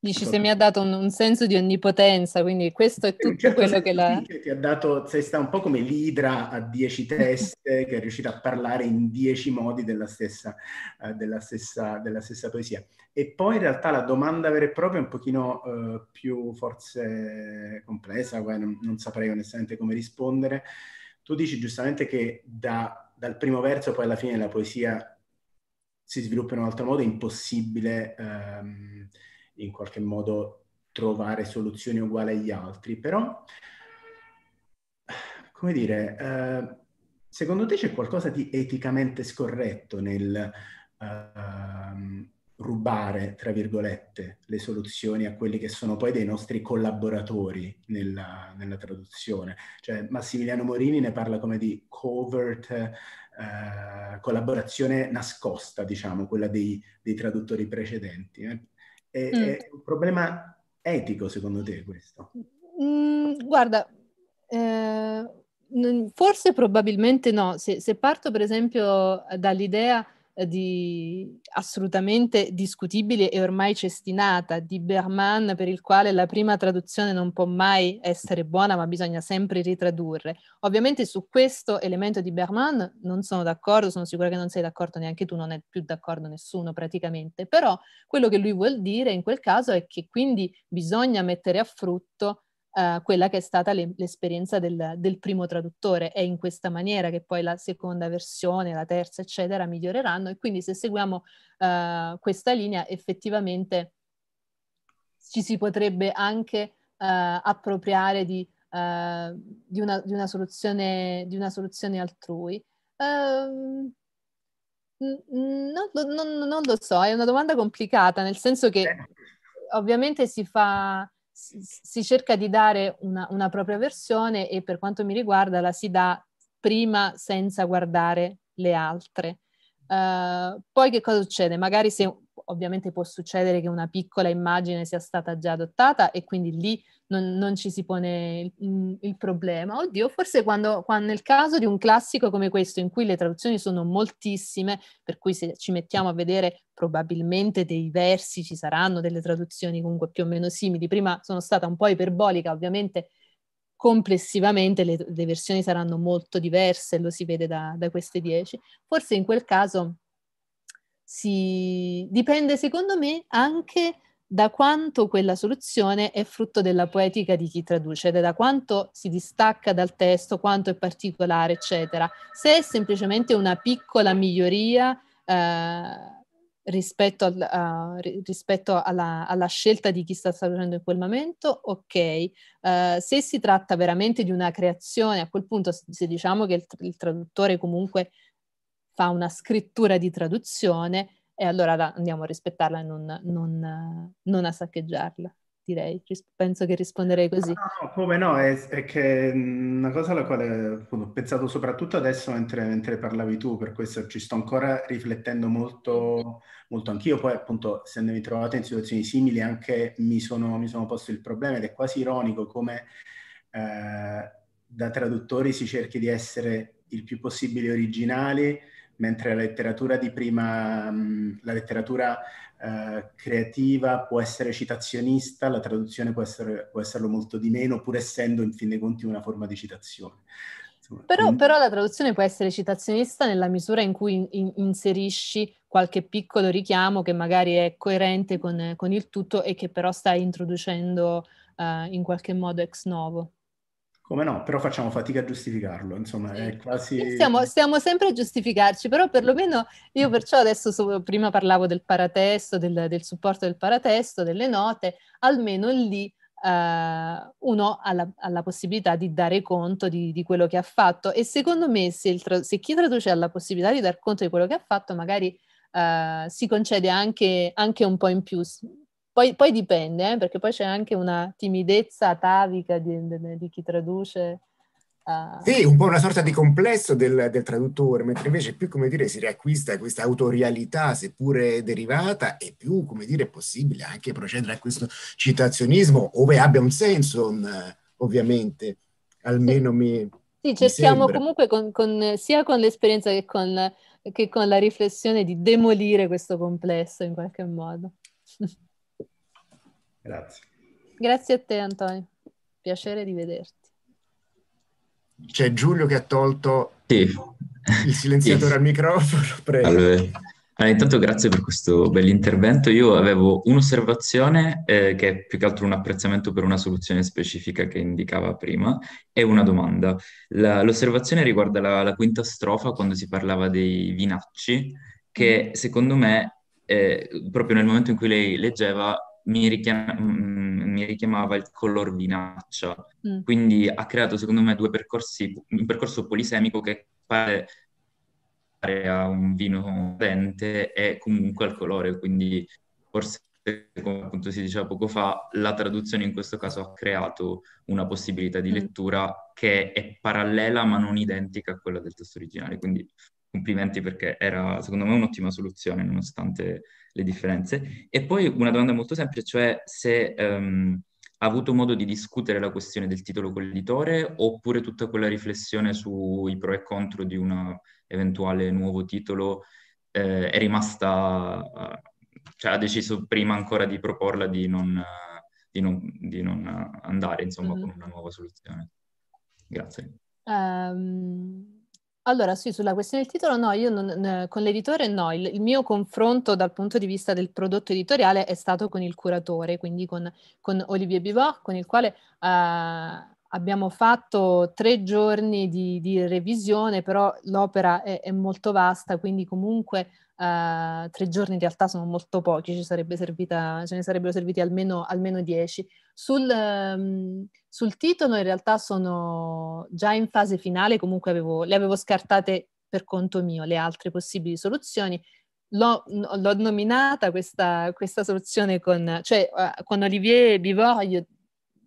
Speaker 2: Dici se mi ha dato un, un, senso di onnipotenza, quindi questo è tutto certo quello che la...
Speaker 4: Che ti ha dato, sei sta un po' come l'idra a dieci teste che è riuscita a parlare in dieci modi della stessa, eh, della, stessa, della stessa, poesia. E poi in realtà la domanda vera e propria è un pochino eh, più forse complessa, non, non, saprei onestamente come rispondere. Tu dici giustamente che da, dal primo verso poi alla fine la poesia si sviluppa in un altro modo, è impossibile... Ehm, in qualche modo trovare soluzioni uguali agli altri, però, come dire, eh, secondo te c'è qualcosa di eticamente scorretto nel eh, rubare, tra virgolette, le soluzioni a quelli che sono poi dei nostri collaboratori nella, nella traduzione? Cioè, Massimiliano Morini ne parla come di covert. Eh, collaborazione nascosta, diciamo, quella dei, dei traduttori precedenti. È, mm. è un problema etico secondo te questo?
Speaker 2: Mm, guarda, eh, forse probabilmente no. Se, se, parto per esempio dall'idea di, assolutamente discutibile e ormai cestinata di Berman per il quale la prima traduzione non può mai essere buona ma bisogna sempre ritradurre. Ovviamente su questo elemento di Berman non sono d'accordo, sono sicura che non sei d'accordo neanche tu, non è più d'accordo nessuno praticamente, però quello che lui vuol dire in quel caso è che quindi bisogna mettere a frutto uh, quella che è stata le, l'esperienza del, del, primo traduttore. È in questa maniera che poi la seconda versione, la terza, eccetera, miglioreranno e quindi se seguiamo uh, questa linea effettivamente ci si potrebbe anche uh, appropriare di, di, una, di, una soluzione, di, una, soluzione, altrui. Um, non, non, non, lo so, è una domanda complicata, nel senso che ovviamente si fa, si cerca di dare una, una, propria versione e per quanto mi riguarda la si dà prima senza guardare le altre. Uh, poi che cosa succede? Magari se ovviamente può succedere che una piccola immagine sia stata già adottata e quindi lì non, non ci si pone il, mm, il problema. Oddio, forse quando, quando, nel caso di un classico come questo, in cui le traduzioni sono moltissime, per cui se ci mettiamo a vedere probabilmente dei versi ci saranno delle traduzioni comunque più o meno simili. Prima sono stata un po' iperbolica, ovviamente complessivamente le, le versioni saranno molto diverse, lo si vede da, da queste dieci. Forse in quel caso si... dipende secondo me anche da quanto quella soluzione è frutto della poetica di chi traduce, da quanto si distacca dal testo, quanto è particolare, eccetera. Se è semplicemente una piccola miglioria eh, rispetto, al, uh, rispetto alla, alla, scelta di chi sta traducendo in quel momento, ok. Uh, se si tratta veramente di una creazione, a quel punto se, se diciamo che il, il traduttore comunque fa una scrittura di traduzione e allora andiamo a rispettarla e non, non, non a saccheggiarla. Direi, penso che risponderei così. No, come no, è,
Speaker 4: è, che una cosa alla quale ho pensato soprattutto adesso mentre, mentre, parlavi tu, per questo ci sto ancora riflettendo molto, molto anch'io, poi appunto essendomi trovate in situazioni simili anche mi sono, mi sono posto il problema ed è quasi ironico come eh, da traduttori si cerchi di essere il più possibile originali, mentre la letteratura di prima, mm, la letteratura eh, creativa può essere citazionista, la traduzione può, essere, può, esserlo molto di meno, pur essendo in fin dei conti una forma di citazione.
Speaker 2: però, però, la traduzione può essere citazionista nella misura in cui in, in, inserisci qualche piccolo richiamo che magari è coerente con, con il tutto e che però stai introducendo uh, in qualche modo ex novo.
Speaker 4: Come no, però facciamo fatica a giustificarlo, insomma è quasi... Stiamo,
Speaker 2: stiamo sempre a giustificarci, però perlomeno io mm. perciò adesso so, prima parlavo del paratesto, del, del, supporto del paratesto, delle note, almeno lì eh, uno ha la, ha la, possibilità di dare conto di, di, quello che ha fatto e secondo me se, tra- se, chi traduce ha la possibilità di dar conto di quello che ha fatto magari eh, si concede anche, anche un po' in più, poi, poi dipende, eh, perché poi c'è anche una timidezza atavica di, di chi traduce. Sì, un po' una sorta
Speaker 1: di complesso del, del, traduttore, mentre invece più, come dire, si riacquista questa autorialità, seppure derivata, e più, come dire, è possibile anche procedere a questo citazionismo, ove abbia un senso, ovviamente, almeno sì. mi...
Speaker 2: Sì, cerchiamo comunque con, con, sia con l'esperienza che con, che con la riflessione di demolire questo complesso in qualche modo. Grazie. Grazie a te Antonio, piacere di vederti.
Speaker 1: C'è Giulio che ha tolto
Speaker 5: sì. il
Speaker 1: silenziatore sì. al microfono,
Speaker 5: prego. Allora. Ah, intanto grazie per questo bell'intervento. Io avevo un'osservazione eh, che è più che altro un apprezzamento per una soluzione specifica che indicava prima e una domanda. La, l'osservazione riguarda la, la, quinta strofa quando si parlava dei vinacci che mm. secondo me eh, proprio nel momento in cui lei leggeva mi, richiama, mm, mi richiamava il color vinaccia. Mm. Quindi ha creato, secondo me, due percorsi, un percorso polisemico che pare a un vino dente e comunque al colore, quindi forse come appunto si diceva poco fa, la traduzione in questo caso ha creato una possibilità di mm. lettura che è parallela ma non identica a quella del testo originale, quindi complimenti perché era secondo me un'ottima soluzione nonostante le differenze. E poi una domanda molto semplice, cioè se um, ha avuto modo di discutere la questione del titolo con l'editore oppure tutta quella riflessione sui pro e contro di un eventuale nuovo titolo eh, è rimasta, cioè ha deciso prima ancora di proporla di non, di non, di non andare insomma mm-hmm. con una nuova soluzione. Grazie.
Speaker 2: Um... Allora, sì, sulla questione del titolo, no, io non, con l'editore no, il, il, mio confronto dal punto di vista del prodotto editoriale è stato con il curatore, quindi con, con Olivier Bivot, con il quale uh, abbiamo fatto tre giorni di, di revisione, però l'opera è, è molto vasta, quindi comunque Uh, tre giorni in realtà sono molto pochi, sarebbe servita, ce ne sarebbero serviti almeno, almeno dieci. Sul, um, sul, titolo in realtà sono già in fase finale, comunque avevo, le avevo scartate per conto mio le altre possibili soluzioni. L'ho, l'ho nominata questa, questa, soluzione con, cioè, uh, con Olivier Bivor, io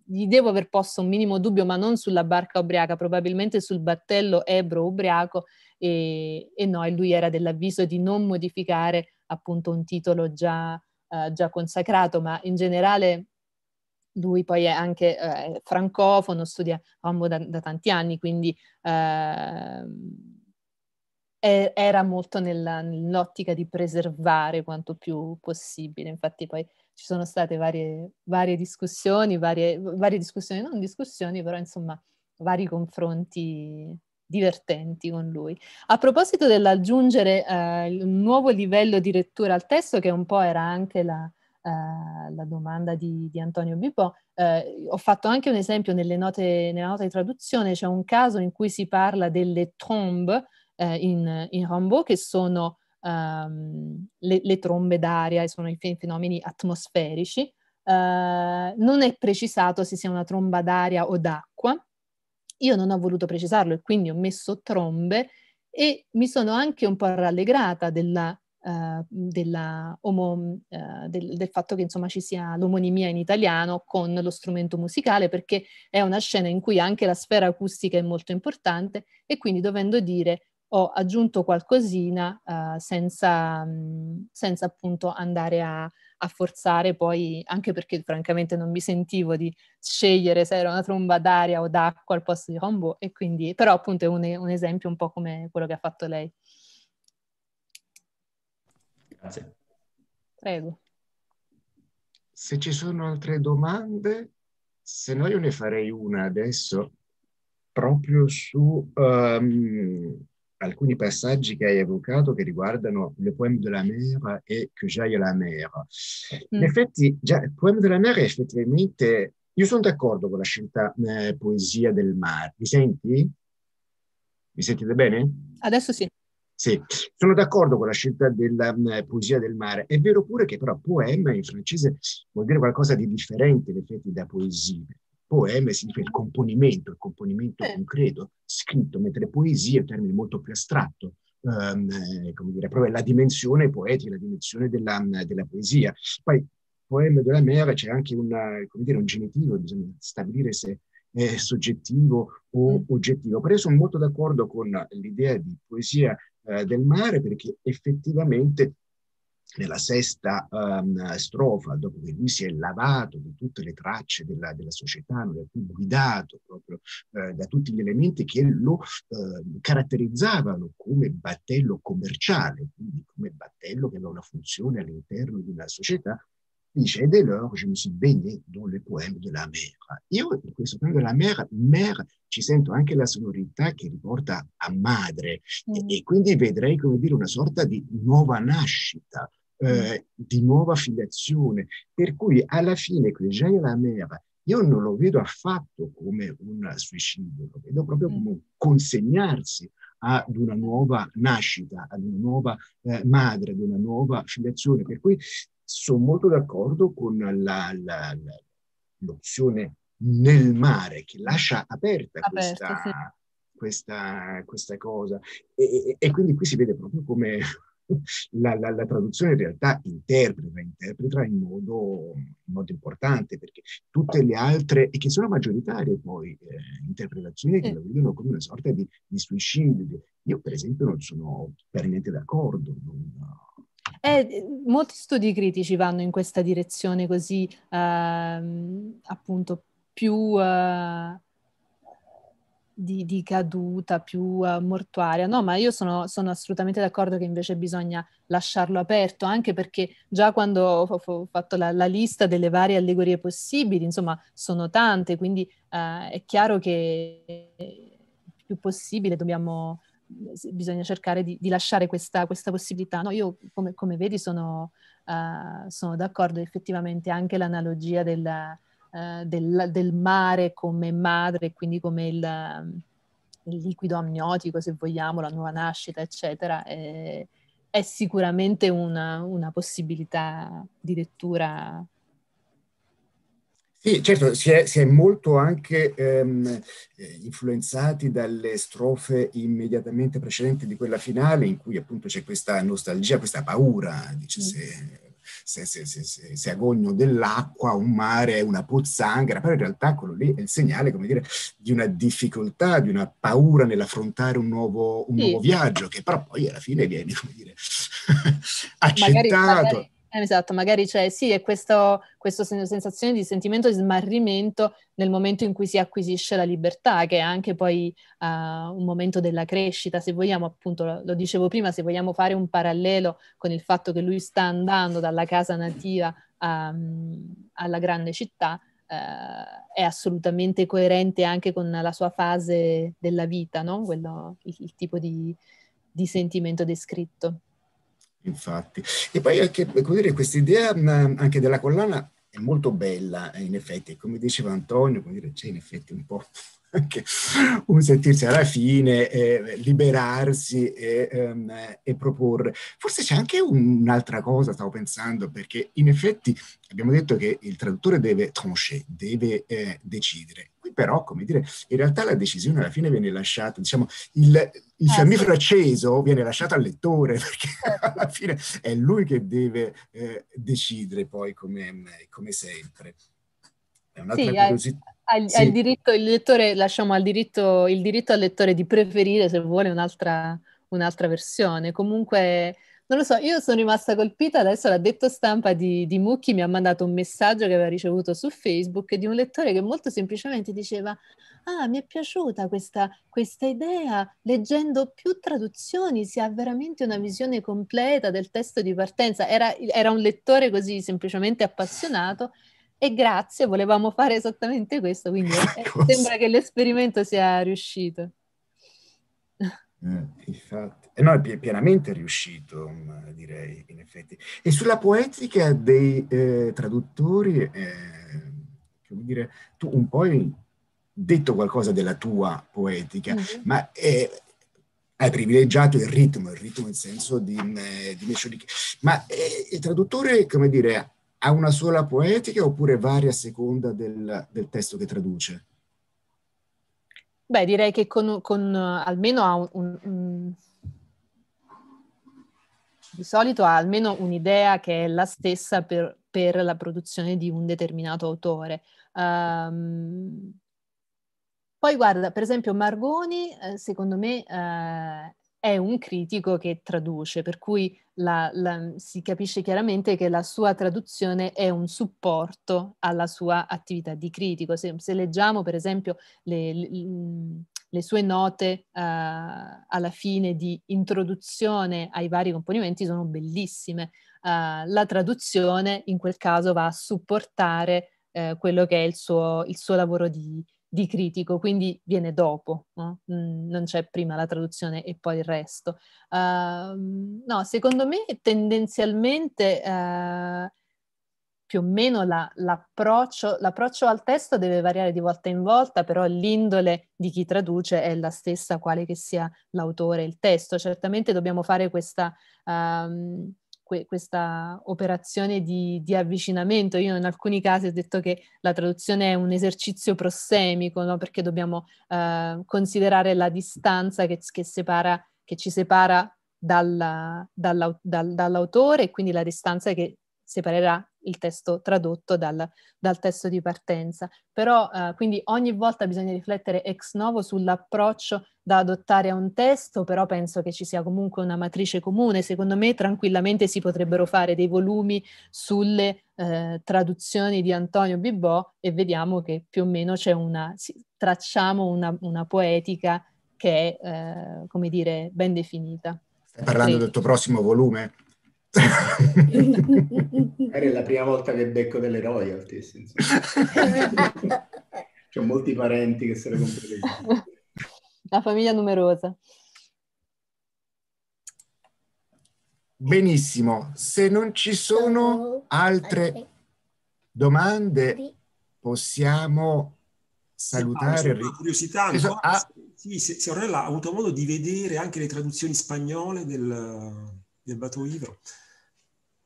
Speaker 2: gli devo aver posto un minimo dubbio, ma non sulla barca ubriaca, probabilmente sul battello ebro ubriaco, e, e, no, lui era dell'avviso di non modificare appunto un titolo già, eh, già consacrato, ma in generale lui poi è anche eh, francofono, studia Ambo da, da tanti anni, quindi eh, era molto nella, nell'ottica di preservare quanto più possibile. Infatti poi ci sono state varie, varie discussioni, varie, varie discussioni, non discussioni, però insomma vari confronti divertenti con lui. A proposito dell'aggiungere eh, un nuovo livello di lettura al testo, che un po' era anche la, Uh, la domanda di, di Antonio Bipo, uh, eh, ho fatto anche un esempio note, nella nota di traduzione, c'è un caso in cui si parla delle trombe uh, in, in Rambo, che sono um, le, le, trombe d'aria, sono i fenomeni atmosferici. non è precisato se sia una tromba d'aria o d'acqua, io non ho voluto precisarlo e quindi ho messo trombe e mi sono anche un po' rallegrata della, uh, della homo, uh, eh, del, del, fatto che insomma ci sia l'omonimia in italiano con lo strumento musicale perché è una scena in cui anche la sfera acustica è molto importante e quindi dovendo dire ho aggiunto qualcosina uh, senza, mh, mm, senza appunto andare a a forzare poi, anche perché francamente non mi sentivo di scegliere se era una tromba d'aria o d'acqua al posto di combo, e quindi, però appunto è un, un esempio un po' come quello che ha fatto lei. Grazie. Prego.
Speaker 1: Se ci sono altre domande, se no io ne farei una adesso proprio su um, alcuni passaggi che hai evocato che riguardano le poème de la mer e che giaia la mer. Mm. In effetti, già, il de la mer è effettivamente... Io sono d'accordo con la scelta eh, poesia del mare. Mi senti? Mi sentite bene? Adesso sì. Sì, sono d'accordo con la scelta della mh, eh, poesia del mare. È vero pure che però poema in francese vuol dire qualcosa di differente in effetti da poesia poema significa il componimento, il componimento concreto, scritto, mentre poesia è un termine molto più astratto, um, come dire, proprio la dimensione poetica, la dimensione della, della poesia. Poi, poema della Mera c'è anche una, dire, un genitivo, bisogna stabilire se è soggettivo o mm. oggettivo. Però io sono molto d'accordo con l'idea di poesia eh, del mare perché effettivamente nella sesta um, strofa, dopo che lui si è lavato di tutte le tracce della, della società, non è più guidato proprio eh, da tutti gli elementi che lo eh, caratterizzavano come battello commerciale, quindi come battello che aveva una funzione all'interno di una società, dice, ed è l'heure, je me suis baigné dans le poème de la mer. Io in questo poema della mer, mer ci sento anche la sonorità che riporta a madre mm. e, e quindi vedrei, come dire, una sorta di nuova nascita eh, di nuova filiazione, per cui alla fine Clegane la Mera io non lo vedo affatto come un suicidio, lo vedo proprio mm. come un consegnarsi ad una nuova nascita, ad una nuova eh, madre, ad una nuova filiazione. Per cui sono molto d'accordo con la, la, la, l'opzione nel mare che lascia aperta, aperta questa, sì. questa, questa, cosa. E, e, e quindi qui si vede proprio come la, la, la, traduzione in realtà interpreta, interpreta in modo, in modo, importante, perché tutte le altre, e che sono maggioritarie poi, eh, interpretazioni che la vedono come una sorta di, di suicidio. Io per esempio non sono per niente d'accordo. Non,
Speaker 2: eh. eh, molti studi critici vanno in questa direzione così, eh, appunto, più... Eh di, di caduta più uh, mortuaria. No, ma io sono, sono, assolutamente d'accordo che invece bisogna lasciarlo aperto, anche perché già quando ho, ho fatto la, la, lista delle varie allegorie possibili, insomma, sono tante, quindi uh, è chiaro che eh, più possibile dobbiamo bisogna cercare di, di lasciare questa, questa possibilità. No, io, come, come vedi, sono, uh, sono, d'accordo effettivamente anche l'analogia della, eh, del, del, mare come madre, quindi come il, il, liquido amniotico, se vogliamo, la nuova nascita, eccetera, è, è sicuramente una, una possibilità di lettura
Speaker 1: sì, certo, si è, si è molto anche ehm, eh, influenzati dalle strofe immediatamente precedenti di quella finale in cui appunto c'è questa nostalgia, questa paura, dice, mm. se se, se, se, se, agogno dell'acqua, un mare una pozzanghera, però in realtà quello lì è il segnale, come dire, di una difficoltà, di una paura nell'affrontare un nuovo, un sì. nuovo viaggio, che però poi alla fine viene, come dire,
Speaker 2: accettato. Magari, magari Esatto, magari c'è sì, è questa sensazione di sentimento di smarrimento nel momento in cui si acquisisce la libertà, che è anche poi uh, un momento della crescita, se vogliamo, appunto, lo, lo, dicevo prima, se vogliamo fare un parallelo con il fatto che lui sta andando dalla casa nativa a, ehm, alla grande città, uh, è assolutamente coerente anche con la sua fase della vita, no? Quello, il, il, tipo di, di sentimento descritto.
Speaker 1: Infatti. E poi anche, come dire, questa idea mm, anche della collana è molto bella, eh, in effetti, come diceva Antonio, come dire, c'è in effetti un po' anche un sentirsi alla fine, eh, liberarsi e, ehm, e, proporre. Forse c'è anche un'altra cosa, stavo pensando, perché in effetti abbiamo detto che il traduttore deve trancher, deve eh, decidere. Qui però, come dire, in realtà la decisione alla fine viene lasciata, diciamo, il, il eh, fiammifero acceso viene lasciato al lettore, perché alla fine è lui che deve eh, decidere poi come, come sempre. È un'altra sì, eh, curiosità.
Speaker 2: Al, sì. al diritto, il lettore, lasciamo al diritto, il diritto al lettore di preferire se vuole un'altra, un'altra versione. Comunque, non lo so, io sono rimasta colpita, adesso l'ha detto stampa di, di, Mucchi mi ha mandato un messaggio che aveva ricevuto su Facebook di un lettore che molto semplicemente diceva ah mi è piaciuta questa, questa idea, leggendo più traduzioni si ha veramente una visione completa del testo di partenza, era, era un lettore così semplicemente appassionato e grazie, volevamo fare esattamente questo, quindi eh, ecco. sembra che l'esperimento sia riuscito.
Speaker 1: Eh, infatti, eh, no, è pienamente riuscito, mm, direi, in effetti. E sulla poetica dei eh, traduttori, eh, come dire, tu un po' hai detto qualcosa della tua poetica, mm-hmm. ma eh, hai privilegiato il ritmo, il ritmo in senso di, mm, di Ma il traduttore, come dire, ha una sola poetica oppure varia a seconda del, del testo che traduce?
Speaker 2: Beh, direi che con, con eh, almeno ha un, un, un, mm, di solito ha almeno un'idea che è la stessa per, per la produzione di un determinato autore. Um, poi guarda, per esempio Margoni, eh, secondo me, eh, è un critico che traduce, per cui la, la, si capisce chiaramente che la sua traduzione è un supporto alla sua attività di critico. Se, se leggiamo per esempio le, le, le sue note uh, alla fine di introduzione ai vari componimenti sono bellissime. Uh, la traduzione in quel caso va a supportare uh, quello che è il suo, il suo lavoro di, di critico, quindi viene dopo, no? Mm, non c'è prima la traduzione e poi il resto. Uh, no, secondo me tendenzialmente uh, più o meno la, l'approccio, l'approccio, al testo deve variare di volta in volta, però l'indole di chi traduce è la stessa, quale che sia l'autore il testo. Certamente dobbiamo fare questa... Um, que- questa operazione di, di, avvicinamento. Io in alcuni casi ho detto che la traduzione è un esercizio prossemico, no? perché dobbiamo eh, considerare la distanza che, che, separa, che ci separa dalla, dalla, dal, dall'autore e quindi la distanza che separerà il testo tradotto dal, dal testo di partenza. Però eh, quindi ogni volta bisogna riflettere ex novo sull'approccio da adottare a un testo, però penso che ci sia comunque una matrice comune. Secondo me tranquillamente si potrebbero fare dei volumi sulle eh, traduzioni di Antonio Bibò e vediamo che più o meno c'è una, tracciamo una, una poetica che è, eh, come dire, ben definita. Stai parlando Credo. del tuo prossimo
Speaker 1: volume?
Speaker 4: Era la prima volta che becco delle royalties.
Speaker 1: Ho molti parenti che se le comprano.
Speaker 2: La famiglia numerosa.
Speaker 1: Benissimo, se non ci sono altre domande possiamo
Speaker 5: salutare. Ah, una curiosità, ancora, esatto.
Speaker 1: ah. sì, se, se ha avuto modo di
Speaker 3: vedere anche le traduzioni spagnole del, del Bato Ivro.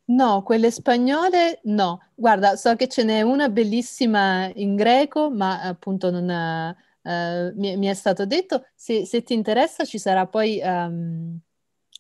Speaker 2: No, quelle spagnole no. Guarda, so che ce n'è una bellissima in greco, ma appunto non ha, eh, eh, mi, mi, è stato detto. Se, se, ti interessa ci sarà poi... Um,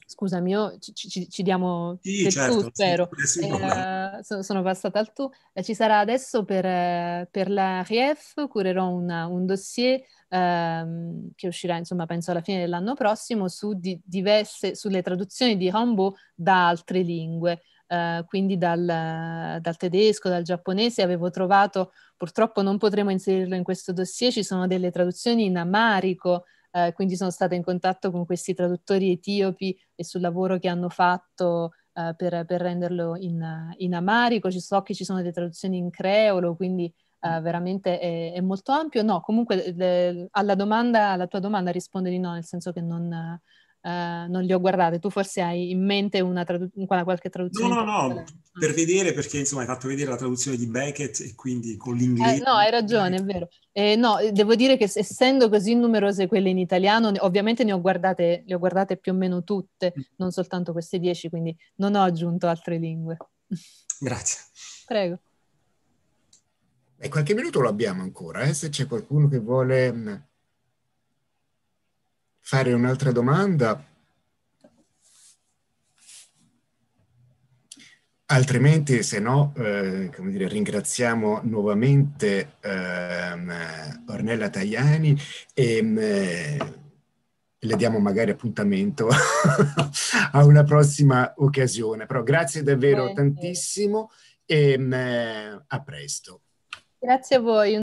Speaker 2: scusami, io ci, ci, ci diamo sì, certo, tu, spero. Sì, eh, sono, sono passata al tu. Eh, ci sarà adesso per, eh, per la RIEF, curerò una, un dossier ehm, che uscirà, insomma, penso alla fine dell'anno prossimo, su di, diverse, sulle traduzioni di Rombo da altre lingue. Eh, quindi dal, dal, tedesco, dal giapponese, avevo trovato, purtroppo non potremo inserirlo in questo dossier, ci sono delle traduzioni in amarico, eh, quindi sono stata in contatto con questi traduttori etiopi e sul lavoro che hanno fatto eh, per, per, renderlo in, in amarico, ci so che ci sono delle traduzioni in creolo, quindi Uh, veramente è, è, molto ampio. No, comunque le, alla, domanda, alla tua domanda risponde di no, nel senso che non, eh, non li ho guardate. Tu forse hai in mente una tradu- qualche traduzione? No, no, no, ah.
Speaker 3: per vedere, perché insomma hai fatto vedere la traduzione di Beckett e quindi con l'inglese. Eh, no,
Speaker 2: hai ragione, è vero. Eh, no, eh, devo dire che essendo così numerose quelle in italiano, ovviamente ne ho guardate, le ho guardate più o meno tutte, mm. non soltanto queste dieci, quindi non ho aggiunto altre lingue. Grazie. Prego.
Speaker 1: E qualche minuto lo abbiamo ancora, eh? se c'è qualcuno che vuole mm, fare un'altra domanda. Altrimenti, se no, eh, come dire, ringraziamo nuovamente ehm, Ornella Tajani e ehm, le diamo magari appuntamento a una prossima occasione. Però grazie davvero Bene. tantissimo e ehm, a presto.
Speaker 2: Grazie a voi.